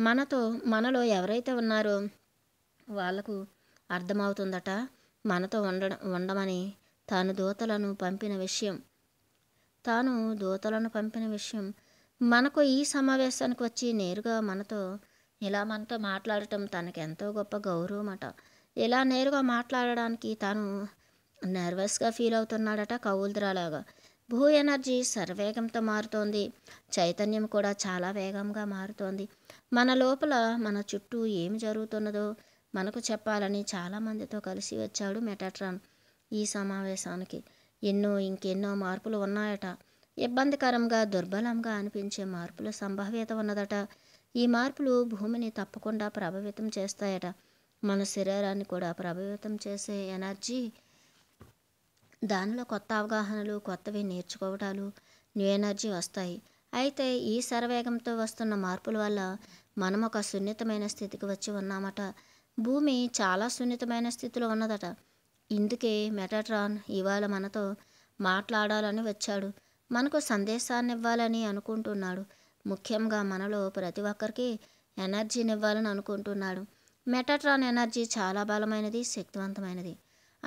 మనతో మనలో ఎవరైతే ఉన్నారో వాళ్లకు అర్థమవుతుందట మనతో ఉండడం ఉండమని తాను దూతలను పంపిన విషయం తాను దూతలను పంపిన విషయం మనకు ఈ సమావేశానికి వచ్చి నేరుగా మనతో ఇలా మనతో మాట్లాడటం తనకెంతో గొప్ప గౌరవం అట ఇలా నేరుగా మాట్లాడడానికి తాను నర్వస్గా ఫీల్ అవుతున్నాడట కౌల్ద్రాలాగా భూ ఎనర్జీ సర్వేగంతో మారుతోంది చైతన్యం కూడా చాలా వేగంగా మారుతోంది మన లోపల మన చుట్టూ ఏమి జరుగుతున్నదో మనకు చెప్పాలని చాలామందితో కలిసి వచ్చాడు మెటాట్రాన్ ఈ సమావేశానికి ఎన్నో ఇంకెన్నో మార్పులు ఉన్నాయట ఇబ్బందికరంగా దుర్బలంగా అనిపించే మార్పుల సంభావ్యత ఉన్నదట ఈ మార్పులు భూమిని తప్పకుండా ప్రభావితం చేస్తాయట మన శరీరాన్ని కూడా ప్రభావితం చేసే ఎనర్జీ దానిలో కొత్త అవగాహనలు కొత్తవి నేర్చుకోవటాలు న్యూ ఎనర్జీ వస్తాయి అయితే ఈ శరవేగంతో వస్తున్న మార్పుల వల్ల మనం ఒక సున్నితమైన స్థితికి వచ్చి ఉన్నామట భూమి చాలా సున్నితమైన స్థితిలో ఉన్నదట ఇందుకే మెటాట్రాన్ ఇవాళ మనతో మాట్లాడాలని వచ్చాడు మనకు సందేశాన్ని ఇవ్వాలని అనుకుంటున్నాడు ముఖ్యంగా మనలో ప్రతి ఒక్కరికి ఎనర్జీని ఇవ్వాలని అనుకుంటున్నాడు మెటాట్రాన్ ఎనర్జీ చాలా బలమైనది శక్తివంతమైనది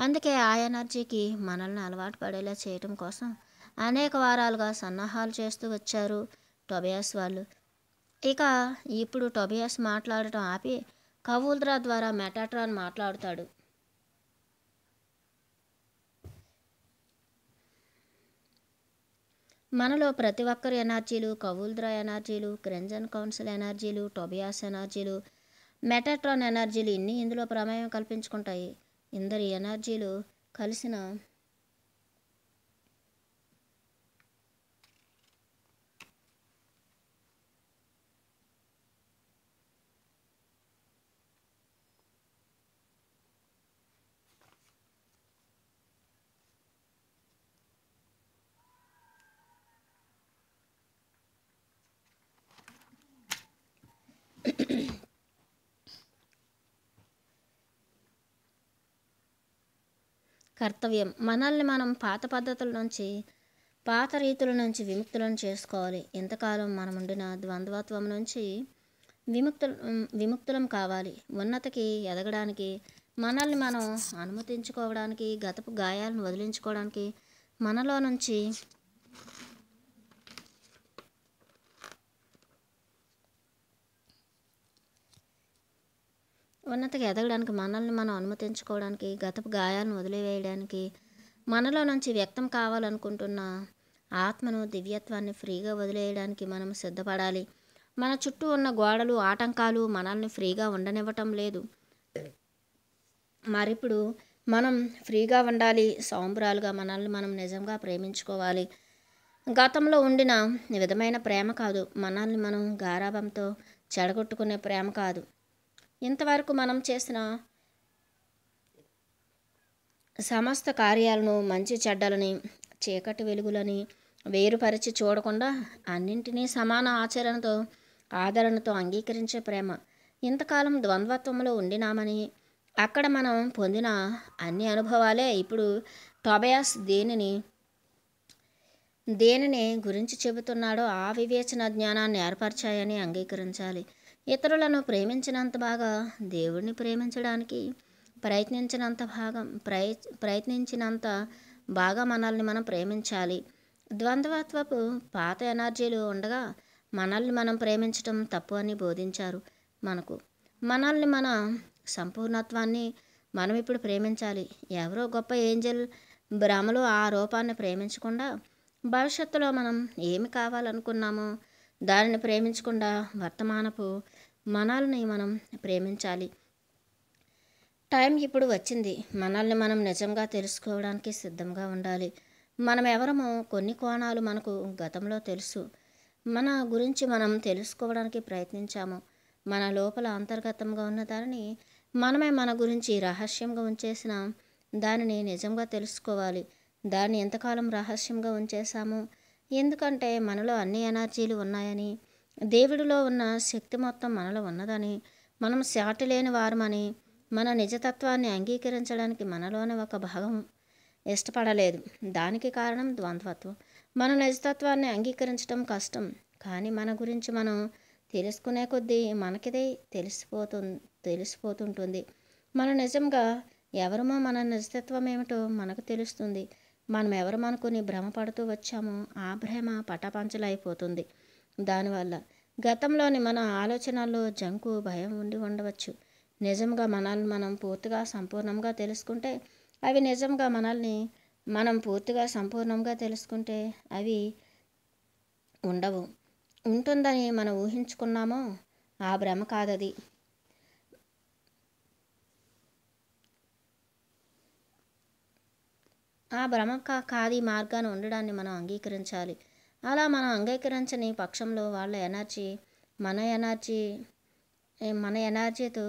అందుకే ఆ ఎనర్జీకి మనల్ని అలవాటు పడేలా చేయటం కోసం అనేక వారాలుగా సన్నాహాలు చేస్తూ వచ్చారు టొబియాస్ వాళ్ళు ఇక ఇప్పుడు టొబియాస్ మాట్లాడటం ఆపి కవూల్ద్రా ద్వారా మెటాట్రాన్ మాట్లాడుతాడు మనలో ప్రతి ఒక్కరు ఎనర్జీలు కవూల్ద్రా ఎనర్జీలు క్రెంజన్ కౌన్సిల్ ఎనర్జీలు టొబియాస్ ఎనర్జీలు మెటాట్రాన్ ఎనర్జీలు ఇన్ని ఇందులో ప్రమేయం కల్పించుకుంటాయి ఇందరి ఎనర్జీలు కలిసిన కర్తవ్యం మనల్ని మనం పాత పద్ధతుల నుంచి పాత రీతుల నుంచి విముక్తులను చేసుకోవాలి ఎంతకాలం మనం ఉండిన ద్వంద్వత్వం నుంచి విముక్తులు విముక్తులం కావాలి ఉన్నతకి ఎదగడానికి మనల్ని మనం అనుమతించుకోవడానికి గతపు గాయాలను వదిలించుకోవడానికి మనలో నుంచి ఉన్నతగా ఎదగడానికి మనల్ని మనం అనుమతించుకోవడానికి గతపు గాయాలను వదిలివేయడానికి మనలో నుంచి వ్యక్తం కావాలనుకుంటున్న ఆత్మను దివ్యత్వాన్ని ఫ్రీగా వదిలేయడానికి మనం సిద్ధపడాలి మన చుట్టూ ఉన్న గోడలు ఆటంకాలు మనల్ని ఫ్రీగా ఉండనివ్వటం లేదు మరిప్పుడు మనం ఫ్రీగా ఉండాలి సౌంబరాలుగా మనల్ని మనం నిజంగా ప్రేమించుకోవాలి గతంలో ఉండిన విధమైన ప్రేమ కాదు మనల్ని మనం గారాభంతో చెడగొట్టుకునే ప్రేమ కాదు ఇంతవరకు మనం చేసిన సమస్త కార్యాలను మంచి చెడ్డలని చీకటి వెలుగులని వేరుపరిచి చూడకుండా అన్నింటినీ సమాన ఆచరణతో ఆదరణతో అంగీకరించే ప్రేమ ఇంతకాలం ద్వంద్వత్వంలో ఉండినామని అక్కడ మనం పొందిన అన్ని అనుభవాలే ఇప్పుడు టొబయాస్ దేనిని దేనిని గురించి చెబుతున్నాడో ఆ వివేచన జ్ఞానాన్ని ఏర్పరచాయని అంగీకరించాలి ఇతరులను ప్రేమించినంత బాగా దేవుడిని ప్రేమించడానికి ప్రయత్నించినంత భాగం ప్రయ ప్రయత్నించినంత బాగా మనల్ని మనం ప్రేమించాలి ద్వంద్వత్వపు పాత ఎనర్జీలు ఉండగా మనల్ని మనం ప్రేమించటం తప్పు అని బోధించారు మనకు మనల్ని మన సంపూర్ణత్వాన్ని మనం ఇప్పుడు ప్రేమించాలి ఎవరో గొప్ప ఏంజల్ భ్రమలో ఆ రూపాన్ని ప్రేమించకుండా భవిష్యత్తులో మనం ఏమి కావాలనుకున్నామో దానిని ప్రేమించకుండా వర్తమానపు మనాలని మనం ప్రేమించాలి టైం ఇప్పుడు వచ్చింది మనల్ని మనం నిజంగా తెలుసుకోవడానికి సిద్ధంగా ఉండాలి మనం ఎవరమో కొన్ని కోణాలు మనకు గతంలో తెలుసు మన గురించి మనం తెలుసుకోవడానికి ప్రయత్నించాము మన లోపల అంతర్గతంగా ఉన్న దానిని మనమే మన గురించి రహస్యంగా ఉంచేసిన దానిని నిజంగా తెలుసుకోవాలి దాన్ని ఎంతకాలం రహస్యంగా ఉంచేసామో ఎందుకంటే మనలో అన్ని ఎనర్జీలు ఉన్నాయని దేవుడిలో ఉన్న శక్తి మొత్తం మనలో ఉన్నదని మనం శాటి లేని వారమని మన నిజతత్వాన్ని అంగీకరించడానికి మనలోని ఒక భాగం ఇష్టపడలేదు దానికి కారణం ద్వంద్వత్వం మన నిజతత్వాన్ని అంగీకరించడం కష్టం కానీ మన గురించి మనం తెలుసుకునే కొద్దీ మనకిదే తెలిసిపోతు తెలిసిపోతుంటుంది మన నిజంగా ఎవరమో మన నిజతత్వం ఏమిటో మనకు తెలుస్తుంది మనం ఎవరమనుకుని భ్రమపడుతూ వచ్చామో ఆ భ్రమ పటపంచలైపోతుంది దానివల్ల గతంలోని మన ఆలోచనల్లో జంకు భయం ఉండి ఉండవచ్చు నిజంగా మనల్ని మనం పూర్తిగా సంపూర్ణంగా తెలుసుకుంటే అవి నిజంగా మనల్ని మనం పూర్తిగా సంపూర్ణంగా తెలుసుకుంటే అవి ఉండవు ఉంటుందని మనం ఊహించుకున్నామో ఆ భ్రమ కాదది ఆ భ్రమ కాది మార్గాన్ని ఉండడాన్ని మనం అంగీకరించాలి అలా మనం అంగీకరించని పక్షంలో వాళ్ళ ఎనర్జీ మన ఎనర్జీ మన ఎనర్జీతో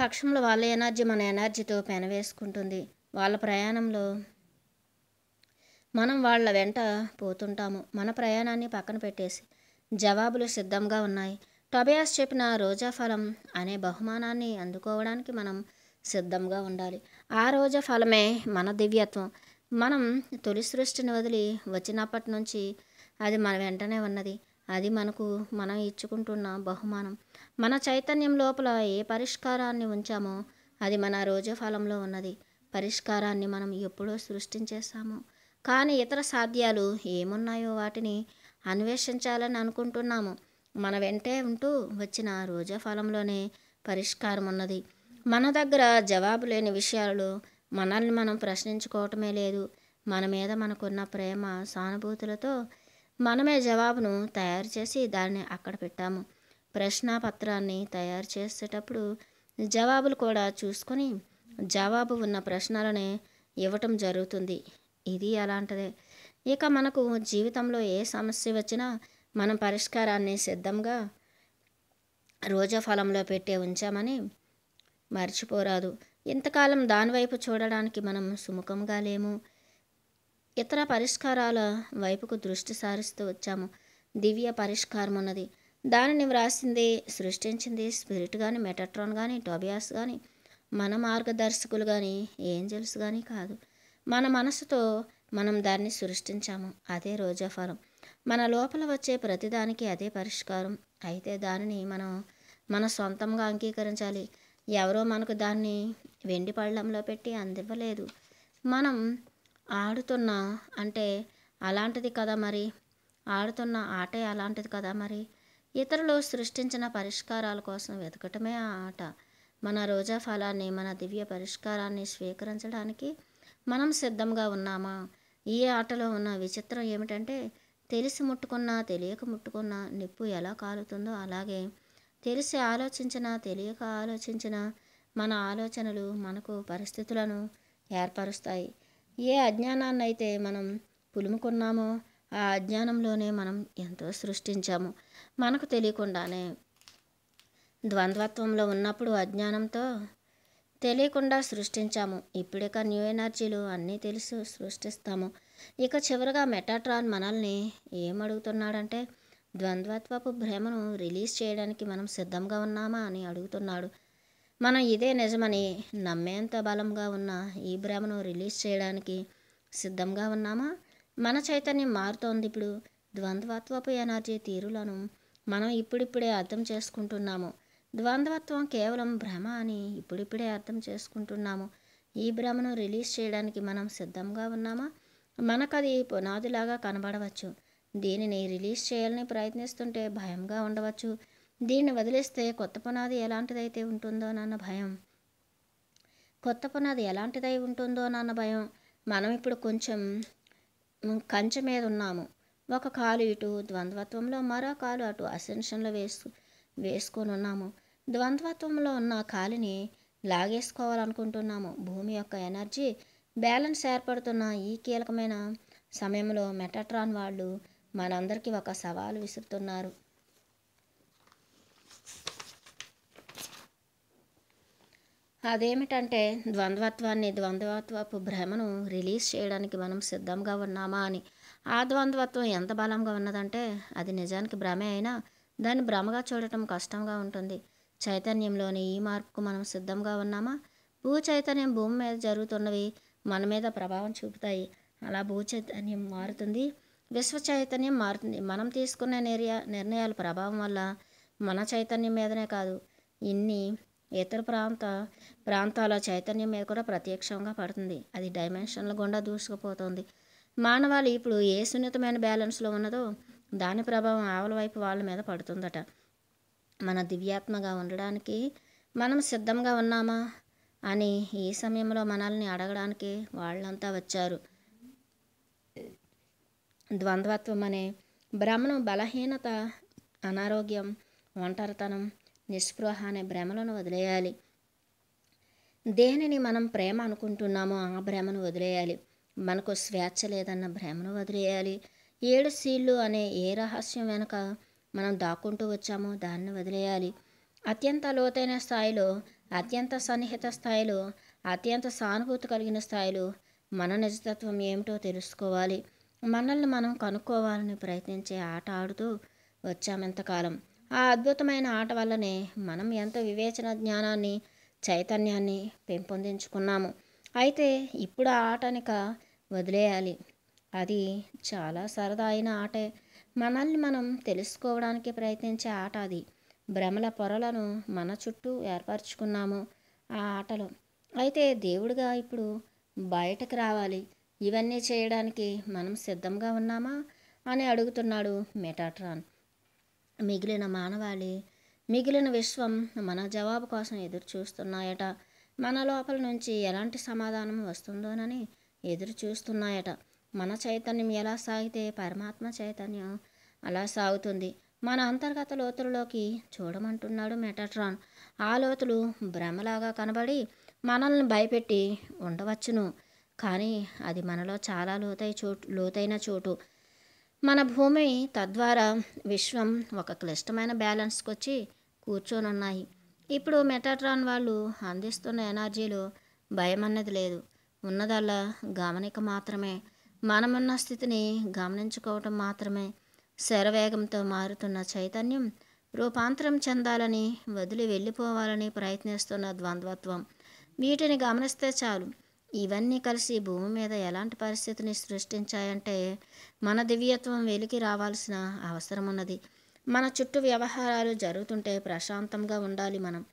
పక్షంలో వాళ్ళ ఎనర్జీ మన ఎనర్జీతో పెనవేసుకుంటుంది వాళ్ళ ప్రయాణంలో మనం వాళ్ళ వెంట పోతుంటాము మన ప్రయాణాన్ని పక్కన పెట్టేసి జవాబులు సిద్ధంగా ఉన్నాయి టొబయాస్ చెప్పిన రోజా ఫలం అనే బహుమానాన్ని అందుకోవడానికి మనం సిద్ధంగా ఉండాలి ఆ రోజా ఫలమే మన దివ్యత్వం మనం తొలి సృష్టిని వదిలి వచ్చినప్పటి నుంచి అది మన వెంటనే ఉన్నది అది మనకు మనం ఇచ్చుకుంటున్న బహుమానం మన చైతన్యం లోపల ఏ పరిష్కారాన్ని ఉంచామో అది మన రోజా ఫలంలో ఉన్నది పరిష్కారాన్ని మనం ఎప్పుడో సృష్టించేస్తామో కానీ ఇతర సాధ్యాలు ఏమున్నాయో వాటిని అన్వేషించాలని అనుకుంటున్నాము మన వెంటే ఉంటూ వచ్చిన రోజా ఫలంలోనే పరిష్కారం ఉన్నది మన దగ్గర జవాబు లేని విషయాలు మనల్ని మనం ప్రశ్నించుకోవటమే లేదు మన మీద మనకున్న ప్రేమ సానుభూతులతో మనమే జవాబును తయారు చేసి దాన్ని అక్కడ పెట్టాము ప్రశ్నాపత్రాన్ని తయారు చేసేటప్పుడు జవాబులు కూడా చూసుకొని జవాబు ఉన్న ప్రశ్నలనే ఇవ్వటం జరుగుతుంది ఇది అలాంటిదే ఇక మనకు జీవితంలో ఏ సమస్య వచ్చినా మనం పరిష్కారాన్ని సిద్ధంగా రోజా ఫలంలో పెట్టే ఉంచామని మర్చిపోరాదు ఇంతకాలం దానివైపు చూడడానికి మనం సుముఖంగా లేము ఇతర పరిష్కారాల వైపుకు దృష్టి సారిస్తూ వచ్చాము దివ్య పరిష్కారం ఉన్నది దానిని వ్రాసింది సృష్టించింది స్పిరిట్ కానీ మెటట్రాన్ కానీ టోబియాస్ కానీ మన మార్గదర్శకులు కానీ ఏంజల్స్ కానీ కాదు మన మనసుతో మనం దాన్ని సృష్టించాము అదే రోజా ఫలం మన లోపల వచ్చే ప్రతిదానికి అదే పరిష్కారం అయితే దానిని మనం మన సొంతంగా అంగీకరించాలి ఎవరో మనకు దాన్ని వెండి పళ్ళంలో పెట్టి అందివ్వలేదు మనం ఆడుతున్న అంటే అలాంటిది కదా మరి ఆడుతున్న ఆటే అలాంటిది కదా మరి ఇతరులు సృష్టించిన పరిష్కారాల కోసం వెతకటమే ఆ ఆట మన రోజా ఫలాన్ని మన దివ్య పరిష్కారాన్ని స్వీకరించడానికి మనం సిద్ధంగా ఉన్నామా ఈ ఆటలో ఉన్న విచిత్రం ఏమిటంటే తెలిసి ముట్టుకున్నా తెలియక ముట్టుకున్నా నిప్పు ఎలా కాలుతుందో అలాగే తెలిసి ఆలోచించినా తెలియక ఆలోచించినా మన ఆలోచనలు మనకు పరిస్థితులను ఏర్పరుస్తాయి ఏ అజ్ఞానాన్ని అయితే మనం పులుముకున్నామో ఆ అజ్ఞానంలోనే మనం ఎంతో సృష్టించాము మనకు తెలియకుండానే ద్వంద్వత్వంలో ఉన్నప్పుడు అజ్ఞానంతో తెలియకుండా సృష్టించాము ఇప్పుడిక న్యూ ఎనర్జీలు అన్నీ తెలుసు సృష్టిస్తాము ఇక చివరిగా మెటాట్రాన్ మనల్ని ఏమడుగుతున్నాడంటే ద్వంద్వత్వపు భ్రమను రిలీజ్ చేయడానికి మనం సిద్ధంగా ఉన్నామా అని అడుగుతున్నాడు మనం ఇదే నిజమని నమ్మేంత బలంగా ఉన్న ఈ భ్రమను రిలీజ్ చేయడానికి సిద్ధంగా ఉన్నామా మన చైతన్యం మారుతోంది ఇప్పుడు ద్వంద్వత్వపు ఎనర్జీ తీరులను మనం ఇప్పుడిప్పుడే అర్థం చేసుకుంటున్నాము ద్వంద్వత్వం కేవలం భ్రమ అని ఇప్పుడిప్పుడే అర్థం చేసుకుంటున్నాము ఈ భ్రమను రిలీజ్ చేయడానికి మనం సిద్ధంగా ఉన్నామా మనకది పునాదిలాగా కనబడవచ్చు దీనిని రిలీజ్ చేయాలని ప్రయత్నిస్తుంటే భయంగా ఉండవచ్చు దీన్ని వదిలేస్తే కొత్త పునాది ఎలాంటిదైతే ఉంటుందో నాన్న భయం కొత్త పునాది ఎలాంటిదై నాన్న భయం మనం ఇప్పుడు కొంచెం కంచె మీద ఉన్నాము ఒక కాలు ఇటు ద్వంద్వత్వంలో మరో కాలు అటు అసెన్షన్లో వేసు వేసుకొని ఉన్నాము ద్వంద్వత్వంలో ఉన్న కాలిని లాగేసుకోవాలనుకుంటున్నాము భూమి యొక్క ఎనర్జీ బ్యాలెన్స్ ఏర్పడుతున్న ఈ కీలకమైన సమయంలో మెటట్రాన్ వాళ్ళు మనందరికీ ఒక సవాలు విసురుతున్నారు అదేమిటంటే ద్వంద్వత్వాన్ని ద్వంద్వత్వపు భ్రమను రిలీజ్ చేయడానికి మనం సిద్ధంగా ఉన్నామా అని ఆ ద్వంద్వత్వం ఎంత బలంగా ఉన్నదంటే అది నిజానికి భ్రమే అయినా దాన్ని భ్రమగా చూడటం కష్టంగా ఉంటుంది చైతన్యంలోని ఈ మార్పుకు మనం సిద్ధంగా ఉన్నామా భూ చైతన్యం భూమి మీద జరుగుతున్నవి మన మీద ప్రభావం చూపుతాయి అలా భూ చైతన్యం మారుతుంది విశ్వ చైతన్యం మారుతుంది మనం తీసుకున్న నిర్య నిర్ణయాల ప్రభావం వల్ల మన చైతన్యం మీదనే కాదు ఇన్ని ఇతర ప్రాంత ప్రాంతాల చైతన్యం మీద కూడా ప్రత్యక్షంగా పడుతుంది అది డైమెన్షన్ల గుండా దూసుకుపోతుంది మానవాళి ఇప్పుడు ఏ సున్నితమైన బ్యాలెన్స్లో ఉన్నదో దాని ప్రభావం ఆవల వైపు వాళ్ళ మీద పడుతుందట మన దివ్యాత్మగా ఉండడానికి మనం సిద్ధంగా ఉన్నామా అని ఈ సమయంలో మనల్ని అడగడానికి వాళ్ళంతా వచ్చారు ద్వంద్వత్వం అనే భ్రమను బలహీనత అనారోగ్యం ఒంటరితనం నిస్పృహ అనే భ్రమలను వదిలేయాలి దేనిని మనం ప్రేమ అనుకుంటున్నామో ఆ భ్రమను వదిలేయాలి మనకు స్వేచ్ఛ లేదన్న భ్రమను వదిలేయాలి ఏడు సీళ్ళు అనే ఏ రహస్యం వెనుక మనం దాక్కుంటూ వచ్చామో దాన్ని వదిలేయాలి అత్యంత లోతైన స్థాయిలో అత్యంత సన్నిహిత స్థాయిలో అత్యంత సానుభూతి కలిగిన స్థాయిలో మన నిజతత్వం ఏమిటో తెలుసుకోవాలి మనల్ని మనం కనుక్కోవాలని ప్రయత్నించే ఆట ఆడుతూ వచ్చామెంతకాలం ఆ అద్భుతమైన ఆట వల్లనే మనం ఎంత వివేచన జ్ఞానాన్ని చైతన్యాన్ని పెంపొందించుకున్నాము అయితే ఇప్పుడు ఆ ఆటనిక వదిలేయాలి అది చాలా సరదా అయిన ఆటే మనల్ని మనం తెలుసుకోవడానికి ప్రయత్నించే ఆట అది భ్రమల పొరలను మన చుట్టూ ఏర్పరచుకున్నాము ఆ ఆటలో అయితే దేవుడిగా ఇప్పుడు బయటకు రావాలి ఇవన్నీ చేయడానికి మనం సిద్ధంగా ఉన్నామా అని అడుగుతున్నాడు మెటాట్రాన్ మిగిలిన మానవాళి మిగిలిన విశ్వం మన జవాబు కోసం ఎదురు చూస్తున్నాయట మన లోపల నుంచి ఎలాంటి సమాధానం వస్తుందోనని ఎదురు చూస్తున్నాయట మన చైతన్యం ఎలా సాగితే పరమాత్మ చైతన్యం అలా సాగుతుంది మన అంతర్గత లోతులలోకి చూడమంటున్నాడు మెటట్రాన్ ఆ లోతులు భ్రమలాగా కనబడి మనల్ని భయపెట్టి ఉండవచ్చును కానీ అది మనలో చాలా లోతై చోటు లోతైన చోటు మన భూమి తద్వారా విశ్వం ఒక క్లిష్టమైన బ్యాలెన్స్కి వచ్చి కూర్చొనున్నాయి ఇప్పుడు మెటాట్రాన్ వాళ్ళు అందిస్తున్న ఎనర్జీలో భయం అన్నది లేదు ఉన్నదల్లా గమనిక మాత్రమే మనమున్న స్థితిని గమనించుకోవటం మాత్రమే శరవేగంతో మారుతున్న చైతన్యం రూపాంతరం చెందాలని వదిలి వెళ్ళిపోవాలని ప్రయత్నిస్తున్న ద్వంద్వత్వం వీటిని గమనిస్తే చాలు ఇవన్నీ కలిసి భూమి మీద ఎలాంటి పరిస్థితిని సృష్టించాయంటే మన దివ్యత్వం వెలికి రావాల్సిన అవసరం ఉన్నది మన చుట్టూ వ్యవహారాలు జరుగుతుంటే ప్రశాంతంగా ఉండాలి మనం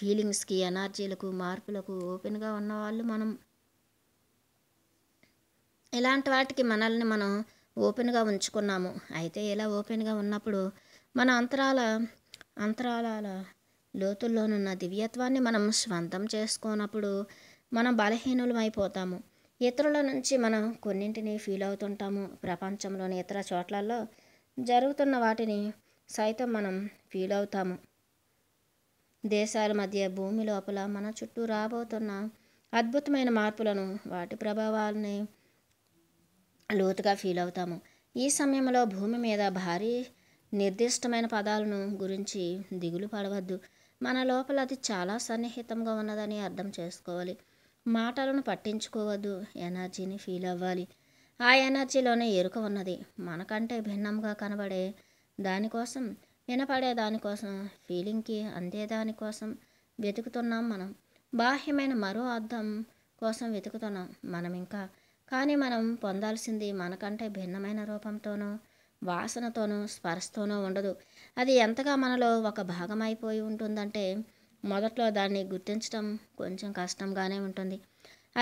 ఫీలింగ్స్కి ఎనర్జీలకు మార్పులకు ఓపెన్గా ఉన్నవాళ్ళు మనం ఇలాంటి వాటికి మనల్ని మనం ఓపెన్గా ఉంచుకున్నాము అయితే ఇలా ఓపెన్గా ఉన్నప్పుడు మన అంతరాల అంతరాల లోతుల్లోనున్న దివ్యత్వాన్ని మనం స్వంతం చేసుకున్నప్పుడు మనం బలహీనులం అయిపోతాము ఇతరుల నుంచి మనం కొన్నింటిని ఫీల్ అవుతుంటాము ప్రపంచంలోని ఇతర చోట్లలో జరుగుతున్న వాటిని సైతం మనం ఫీల్ అవుతాము దేశాల మధ్య భూమి లోపల మన చుట్టూ రాబోతున్న అద్భుతమైన మార్పులను వాటి ప్రభావాలని లోతుగా ఫీల్ అవుతాము ఈ సమయంలో భూమి మీద భారీ నిర్దిష్టమైన పదాలను గురించి దిగులు పడవద్దు మన లోపల అది చాలా సన్నిహితంగా ఉన్నదని అర్థం చేసుకోవాలి మాటలను పట్టించుకోవద్దు ఎనర్జీని ఫీల్ అవ్వాలి ఆ ఎనర్జీలోనే ఎరుక ఉన్నది మనకంటే భిన్నంగా కనబడే దానికోసం వినపడే దానికోసం ఫీలింగ్కి అందే దానికోసం వెతుకుతున్నాం మనం బాహ్యమైన మరో అర్థం కోసం వెతుకుతున్నాం మనం ఇంకా కానీ మనం పొందాల్సింది మనకంటే భిన్నమైన రూపంతోనో వాసనతోనూ స్పర్శతోనూ ఉండదు అది ఎంతగా మనలో ఒక భాగం అయిపోయి ఉంటుందంటే మొదట్లో దాన్ని గుర్తించడం కొంచెం కష్టంగానే ఉంటుంది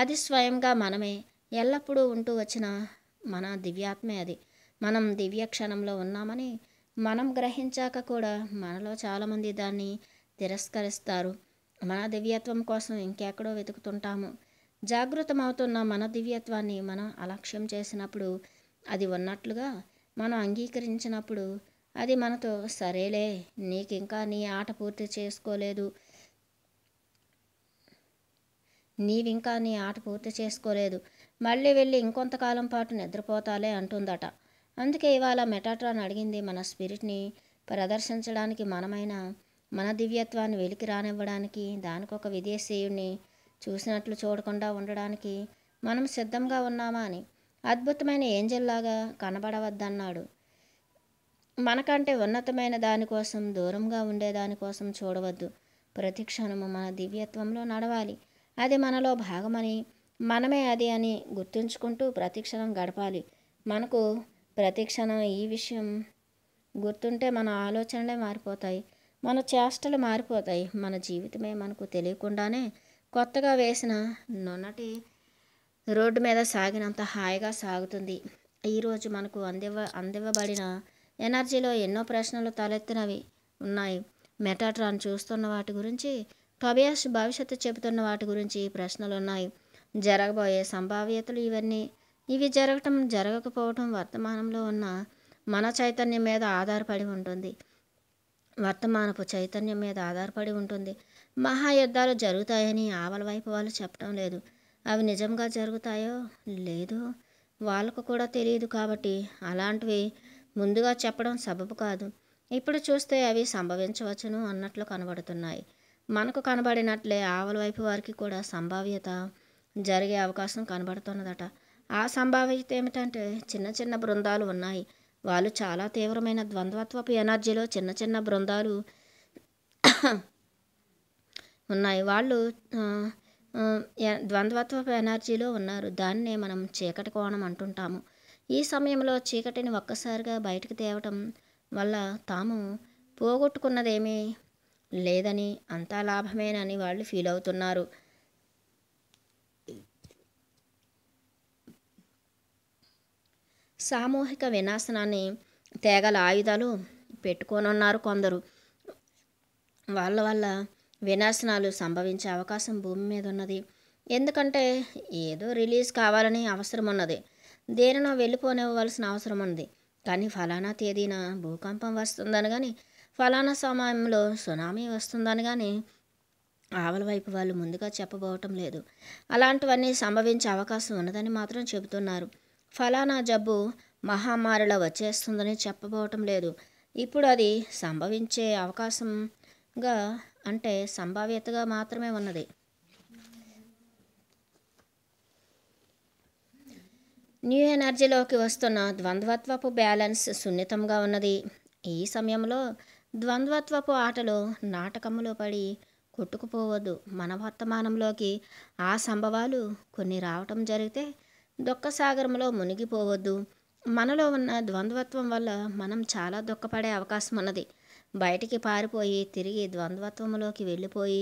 అది స్వయంగా మనమే ఎల్లప్పుడూ ఉంటూ వచ్చిన మన దివ్యాత్మే అది మనం దివ్య క్షణంలో ఉన్నామని మనం గ్రహించాక కూడా మనలో చాలామంది దాన్ని తిరస్కరిస్తారు మన దివ్యత్వం కోసం ఇంకెక్కడో వెతుకుతుంటాము జాగృతమవుతున్న మన దివ్యత్వాన్ని మనం అలక్ష్యం చేసినప్పుడు అది ఉన్నట్లుగా మనం అంగీకరించినప్పుడు అది మనతో సరేలే నీకింకా నీ ఆట పూర్తి చేసుకోలేదు నీవింకా నీ ఆట పూర్తి చేసుకోలేదు మళ్ళీ వెళ్ళి ఇంకొంతకాలం పాటు నిద్రపోతాలే అంటుందట అందుకే ఇవాళ మెటాట్రాన్ అడిగింది మన స్పిరిట్ని ప్రదర్శించడానికి మనమైన మన దివ్యత్వాన్ని వెలికి రానివ్వడానికి దానికొక విదేశీయుణ్ణి చూసినట్లు చూడకుండా ఉండడానికి మనం సిద్ధంగా ఉన్నామా అని అద్భుతమైన ఏంజల్లాగా కనబడవద్దన్నాడు మనకంటే ఉన్నతమైన దానికోసం దూరంగా ఉండేదానికోసం చూడవద్దు ప్రతి క్షణము మన దివ్యత్వంలో నడవాలి అది మనలో భాగమని మనమే అది అని గుర్తుంచుకుంటూ ప్రతిక్షణం గడపాలి మనకు ప్రతిక్షణం ఈ విషయం గుర్తుంటే మన ఆలోచనలే మారిపోతాయి మన చేష్టలు మారిపోతాయి మన జీవితమే మనకు తెలియకుండానే కొత్తగా వేసిన నొన్నటి రోడ్డు మీద సాగినంత హాయిగా సాగుతుంది ఈరోజు మనకు అందివ అందివ్వబడిన ఎనర్జీలో ఎన్నో ప్రశ్నలు తలెత్తినవి ఉన్నాయి మెటాట్రాన్ చూస్తున్న వాటి గురించి టొబియాస్ భవిష్యత్తు చెబుతున్న వాటి గురించి ప్రశ్నలు ఉన్నాయి జరగబోయే సంభావ్యతలు ఇవన్నీ ఇవి జరగటం జరగకపోవటం వర్తమానంలో ఉన్న మన చైతన్యం మీద ఆధారపడి ఉంటుంది వర్తమానపు చైతన్యం మీద ఆధారపడి ఉంటుంది మహాయుద్ధాలు జరుగుతాయని ఆవల వైపు వాళ్ళు చెప్పడం లేదు అవి నిజంగా జరుగుతాయో లేదో వాళ్ళకు కూడా తెలియదు కాబట్టి అలాంటివి ముందుగా చెప్పడం సబబు కాదు ఇప్పుడు చూస్తే అవి సంభవించవచ్చును అన్నట్లు కనబడుతున్నాయి మనకు కనబడినట్లే ఆవల వైపు వారికి కూడా సంభావ్యత జరిగే అవకాశం కనబడుతున్నదట ఆ సంభావ్యత ఏమిటంటే చిన్న చిన్న బృందాలు ఉన్నాయి వాళ్ళు చాలా తీవ్రమైన ద్వంద్వత్వపు ఎనర్జీలో చిన్న చిన్న బృందాలు ఉన్నాయి వాళ్ళు ద్వంద్వత్వ ఎనర్జీలో ఉన్నారు దాన్నే మనం చీకటి కోణం అంటుంటాము ఈ సమయంలో చీకటిని ఒక్కసారిగా బయటకు తేవటం వల్ల తాము పోగొట్టుకున్నదేమీ లేదని అంతా లాభమేనని వాళ్ళు ఫీల్ అవుతున్నారు సామూహిక వినాశనాన్ని తేగల ఆయుధాలు పెట్టుకొనున్నారు కొందరు వాళ్ళ వల్ల వినాశనాలు సంభవించే అవకాశం భూమి మీద ఉన్నది ఎందుకంటే ఏదో రిలీజ్ కావాలని అవసరం ఉన్నది దేనినో వెళ్ళిపోనివ్వవలసిన అవసరం ఉంది కానీ ఫలానా తేదీన భూకంపం వస్తుందని కానీ ఫలానా సమయంలో సునామీ వస్తుందని కానీ ఆవల వైపు వాళ్ళు ముందుగా చెప్పబోవటం లేదు అలాంటివన్నీ సంభవించే అవకాశం ఉన్నదని మాత్రం చెబుతున్నారు ఫలానా జబ్బు మహమ్మారిలో వచ్చేస్తుందని చెప్పబోవటం లేదు ఇప్పుడు అది సంభవించే అవకాశంగా అంటే సంభావ్యతగా మాత్రమే ఉన్నది న్యూ ఎనర్జీలోకి వస్తున్న ద్వంద్వత్వపు బ్యాలెన్స్ సున్నితంగా ఉన్నది ఈ సమయంలో ద్వంద్వత్వపు ఆటలు నాటకములు పడి కొట్టుకుపోవద్దు మన వర్తమానంలోకి ఆ సంభవాలు కొన్ని రావటం జరిగితే దుఃఖసాగరంలో మునిగిపోవద్దు మనలో ఉన్న ద్వంద్వత్వం వల్ల మనం చాలా దుఃఖపడే అవకాశం ఉన్నది బయటికి పారిపోయి తిరిగి ద్వంద్వత్వంలోకి వెళ్ళిపోయి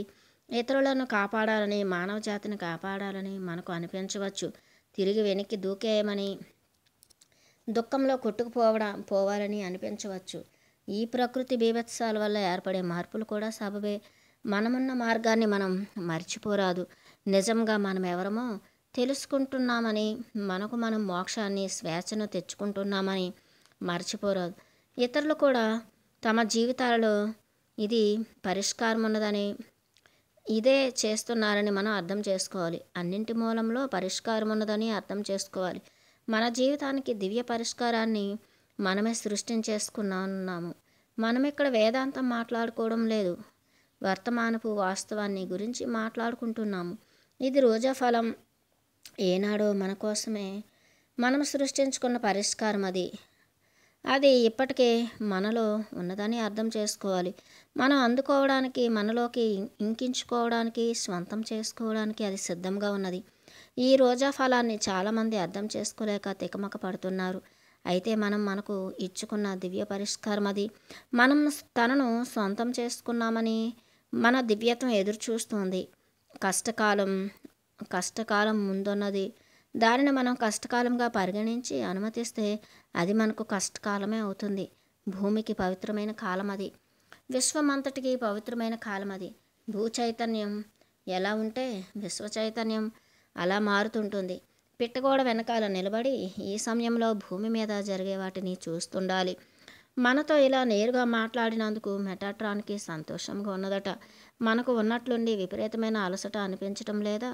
ఇతరులను కాపాడాలని మానవ జాతిని కాపాడాలని మనకు అనిపించవచ్చు తిరిగి వెనక్కి దూకేయమని దుఃఖంలో కొట్టుకుపోవడం పోవాలని అనిపించవచ్చు ఈ ప్రకృతి బీభత్సాల వల్ల ఏర్పడే మార్పులు కూడా సబబే మనమున్న మార్గాన్ని మనం మర్చిపోరాదు నిజంగా మనం ఎవరమో తెలుసుకుంటున్నామని మనకు మనం మోక్షాన్ని స్వేచ్ఛను తెచ్చుకుంటున్నామని మర్చిపోరాదు ఇతరులు కూడా తమ జీవితాలలో ఇది పరిష్కారం ఉన్నదని ఇదే చేస్తున్నారని మనం అర్థం చేసుకోవాలి అన్నింటి మూలంలో పరిష్కారం ఉన్నదని అర్థం చేసుకోవాలి మన జీవితానికి దివ్య పరిష్కారాన్ని మనమే సృష్టించేసుకున్నాము మనం ఇక్కడ వేదాంతం మాట్లాడుకోవడం లేదు వర్తమానపు వాస్తవాన్ని గురించి మాట్లాడుకుంటున్నాము ఇది రోజా ఫలం ఏనాడో మన కోసమే మనం సృష్టించుకున్న పరిష్కారం అది అది ఇప్పటికే మనలో ఉన్నదని అర్థం చేసుకోవాలి మనం అందుకోవడానికి మనలోకి ఇంకించుకోవడానికి స్వంతం చేసుకోవడానికి అది సిద్ధంగా ఉన్నది ఈ రోజా ఫలాన్ని చాలామంది అర్థం చేసుకోలేక తికమక పడుతున్నారు అయితే మనం మనకు ఇచ్చుకున్న దివ్య పరిష్కారం అది మనం తనను సొంతం చేసుకున్నామని మన దివ్యత్వం ఎదురు చూస్తుంది కష్టకాలం కష్టకాలం ముందున్నది దానిని మనం కష్టకాలంగా పరిగణించి అనుమతిస్తే అది మనకు కష్టకాలమే అవుతుంది భూమికి పవిత్రమైన కాలం అది విశ్వమంతటికి పవిత్రమైన కాలం అది భూ చైతన్యం ఎలా ఉంటే విశ్వ చైతన్యం అలా మారుతుంటుంది పిట్టగోడ వెనకాల నిలబడి ఈ సమయంలో భూమి మీద జరిగే వాటిని చూస్తుండాలి మనతో ఇలా నేరుగా మాట్లాడినందుకు మెటాట్రాన్కి సంతోషంగా ఉన్నదట మనకు ఉన్నట్లుండి విపరీతమైన అలసట అనిపించటం లేదా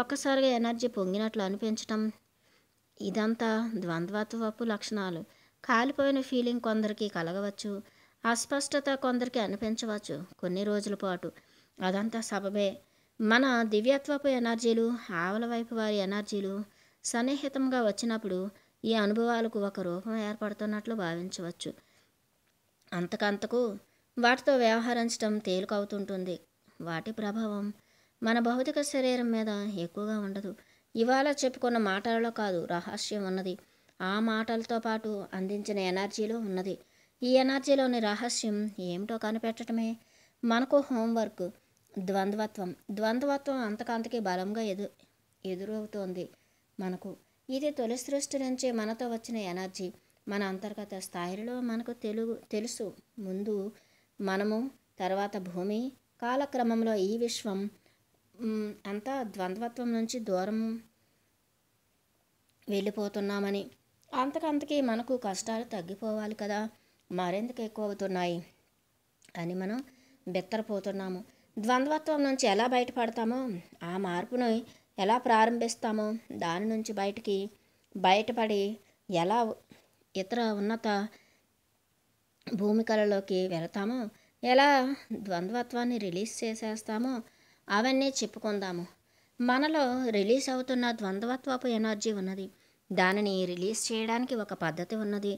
ఒక్కసారిగా ఎనర్జీ పొంగినట్లు అనిపించటం ఇదంతా ద్వంద్వత్వపు లక్షణాలు కాలిపోయిన ఫీలింగ్ కొందరికి కలగవచ్చు అస్పష్టత కొందరికి అనిపించవచ్చు కొన్ని రోజుల పాటు అదంతా సబబే మన దివ్యత్వపు ఎనర్జీలు ఆవల వైపు వారి ఎనర్జీలు సన్నిహితంగా వచ్చినప్పుడు ఈ అనుభవాలకు ఒక రూపం ఏర్పడుతున్నట్లు భావించవచ్చు అంతకంతకు వాటితో వ్యవహరించడం తేలికవుతుంటుంది వాటి ప్రభావం మన భౌతిక శరీరం మీద ఎక్కువగా ఉండదు ఇవాళ చెప్పుకున్న మాటలలో కాదు రహస్యం ఉన్నది ఆ మాటలతో పాటు అందించిన ఎనర్జీలో ఉన్నది ఈ ఎనర్జీలోని రహస్యం ఏమిటో కనిపెట్టడమే మనకు హోంవర్క్ ద్వంద్వత్వం ద్వంద్వత్వం అంతకంతకి బలంగా ఎదు ఎదురవుతోంది మనకు ఇది తొలి సృష్టి నుంచి మనతో వచ్చిన ఎనర్జీ మన అంతర్గత స్థాయిలో మనకు తెలుగు తెలుసు ముందు మనము తర్వాత భూమి కాలక్రమంలో ఈ విశ్వం అంతా ద్వంద్వత్వం నుంచి దూరం వెళ్ళిపోతున్నామని అంతకంతకీ మనకు కష్టాలు తగ్గిపోవాలి కదా మరెందుకు ఎక్కువ అవుతున్నాయి అని మనం బెత్తరపోతున్నాము ద్వంద్వత్వం నుంచి ఎలా బయటపడతామో ఆ మార్పును ఎలా ప్రారంభిస్తామో దాని నుంచి బయటికి బయటపడి ఎలా ఇతర ఉన్నత భూమికలలోకి వెళతామో ఎలా ద్వంద్వత్వాన్ని రిలీజ్ చేసేస్తామో అవన్నీ చెప్పుకుందాము మనలో రిలీజ్ అవుతున్న ద్వంద్వత్వపు ఎనర్జీ ఉన్నది దానిని రిలీజ్ చేయడానికి ఒక పద్ధతి ఉన్నది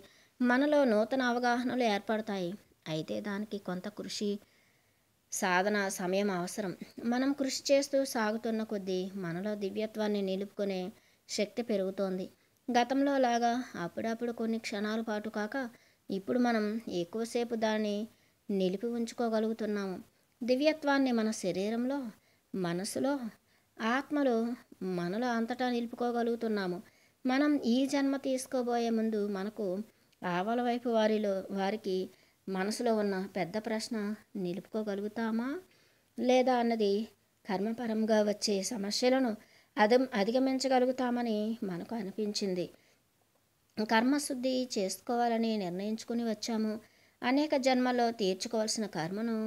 మనలో నూతన అవగాహనలు ఏర్పడతాయి అయితే దానికి కొంత కృషి సాధన సమయం అవసరం మనం కృషి చేస్తూ సాగుతున్న కొద్దీ మనలో దివ్యత్వాన్ని నిలుపుకునే శక్తి పెరుగుతోంది గతంలో లాగా అప్పుడప్పుడు కొన్ని క్షణాల పాటు కాక ఇప్పుడు మనం ఎక్కువసేపు దాన్ని నిలిపి ఉంచుకోగలుగుతున్నాము దివ్యత్వాన్ని మన శరీరంలో మనసులో ఆత్మలో మనలో అంతటా నిలుపుకోగలుగుతున్నాము మనం ఈ జన్మ తీసుకోబోయే ముందు మనకు ఆవల వైపు వారిలో వారికి మనసులో ఉన్న పెద్ద ప్రశ్న నిలుపుకోగలుగుతామా లేదా అన్నది కర్మపరంగా వచ్చే సమస్యలను అధి అధిగమించగలుగుతామని మనకు అనిపించింది కర్మశుద్ధి చేసుకోవాలని నిర్ణయించుకుని వచ్చాము అనేక జన్మల్లో తీర్చుకోవాల్సిన కర్మను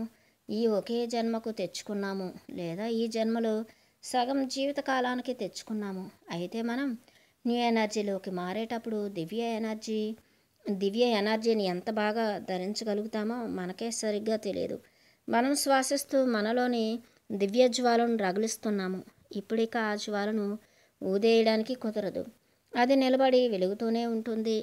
ఈ ఒకే జన్మకు తెచ్చుకున్నాము లేదా ఈ జన్మలో సగం జీవితకాలానికి తెచ్చుకున్నాము అయితే మనం న్యూ ఎనర్జీలోకి మారేటప్పుడు దివ్య ఎనర్జీ దివ్య ఎనర్జీని ఎంత బాగా ధరించగలుగుతామో మనకే సరిగ్గా తెలియదు మనం శ్వాసిస్తూ మనలోని దివ్య జ్వాలను రగిలిస్తున్నాము ఇప్పుడిక ఆ జ్వాలను ఊదేయడానికి కుదరదు అది నిలబడి వెలుగుతూనే ఉంటుంది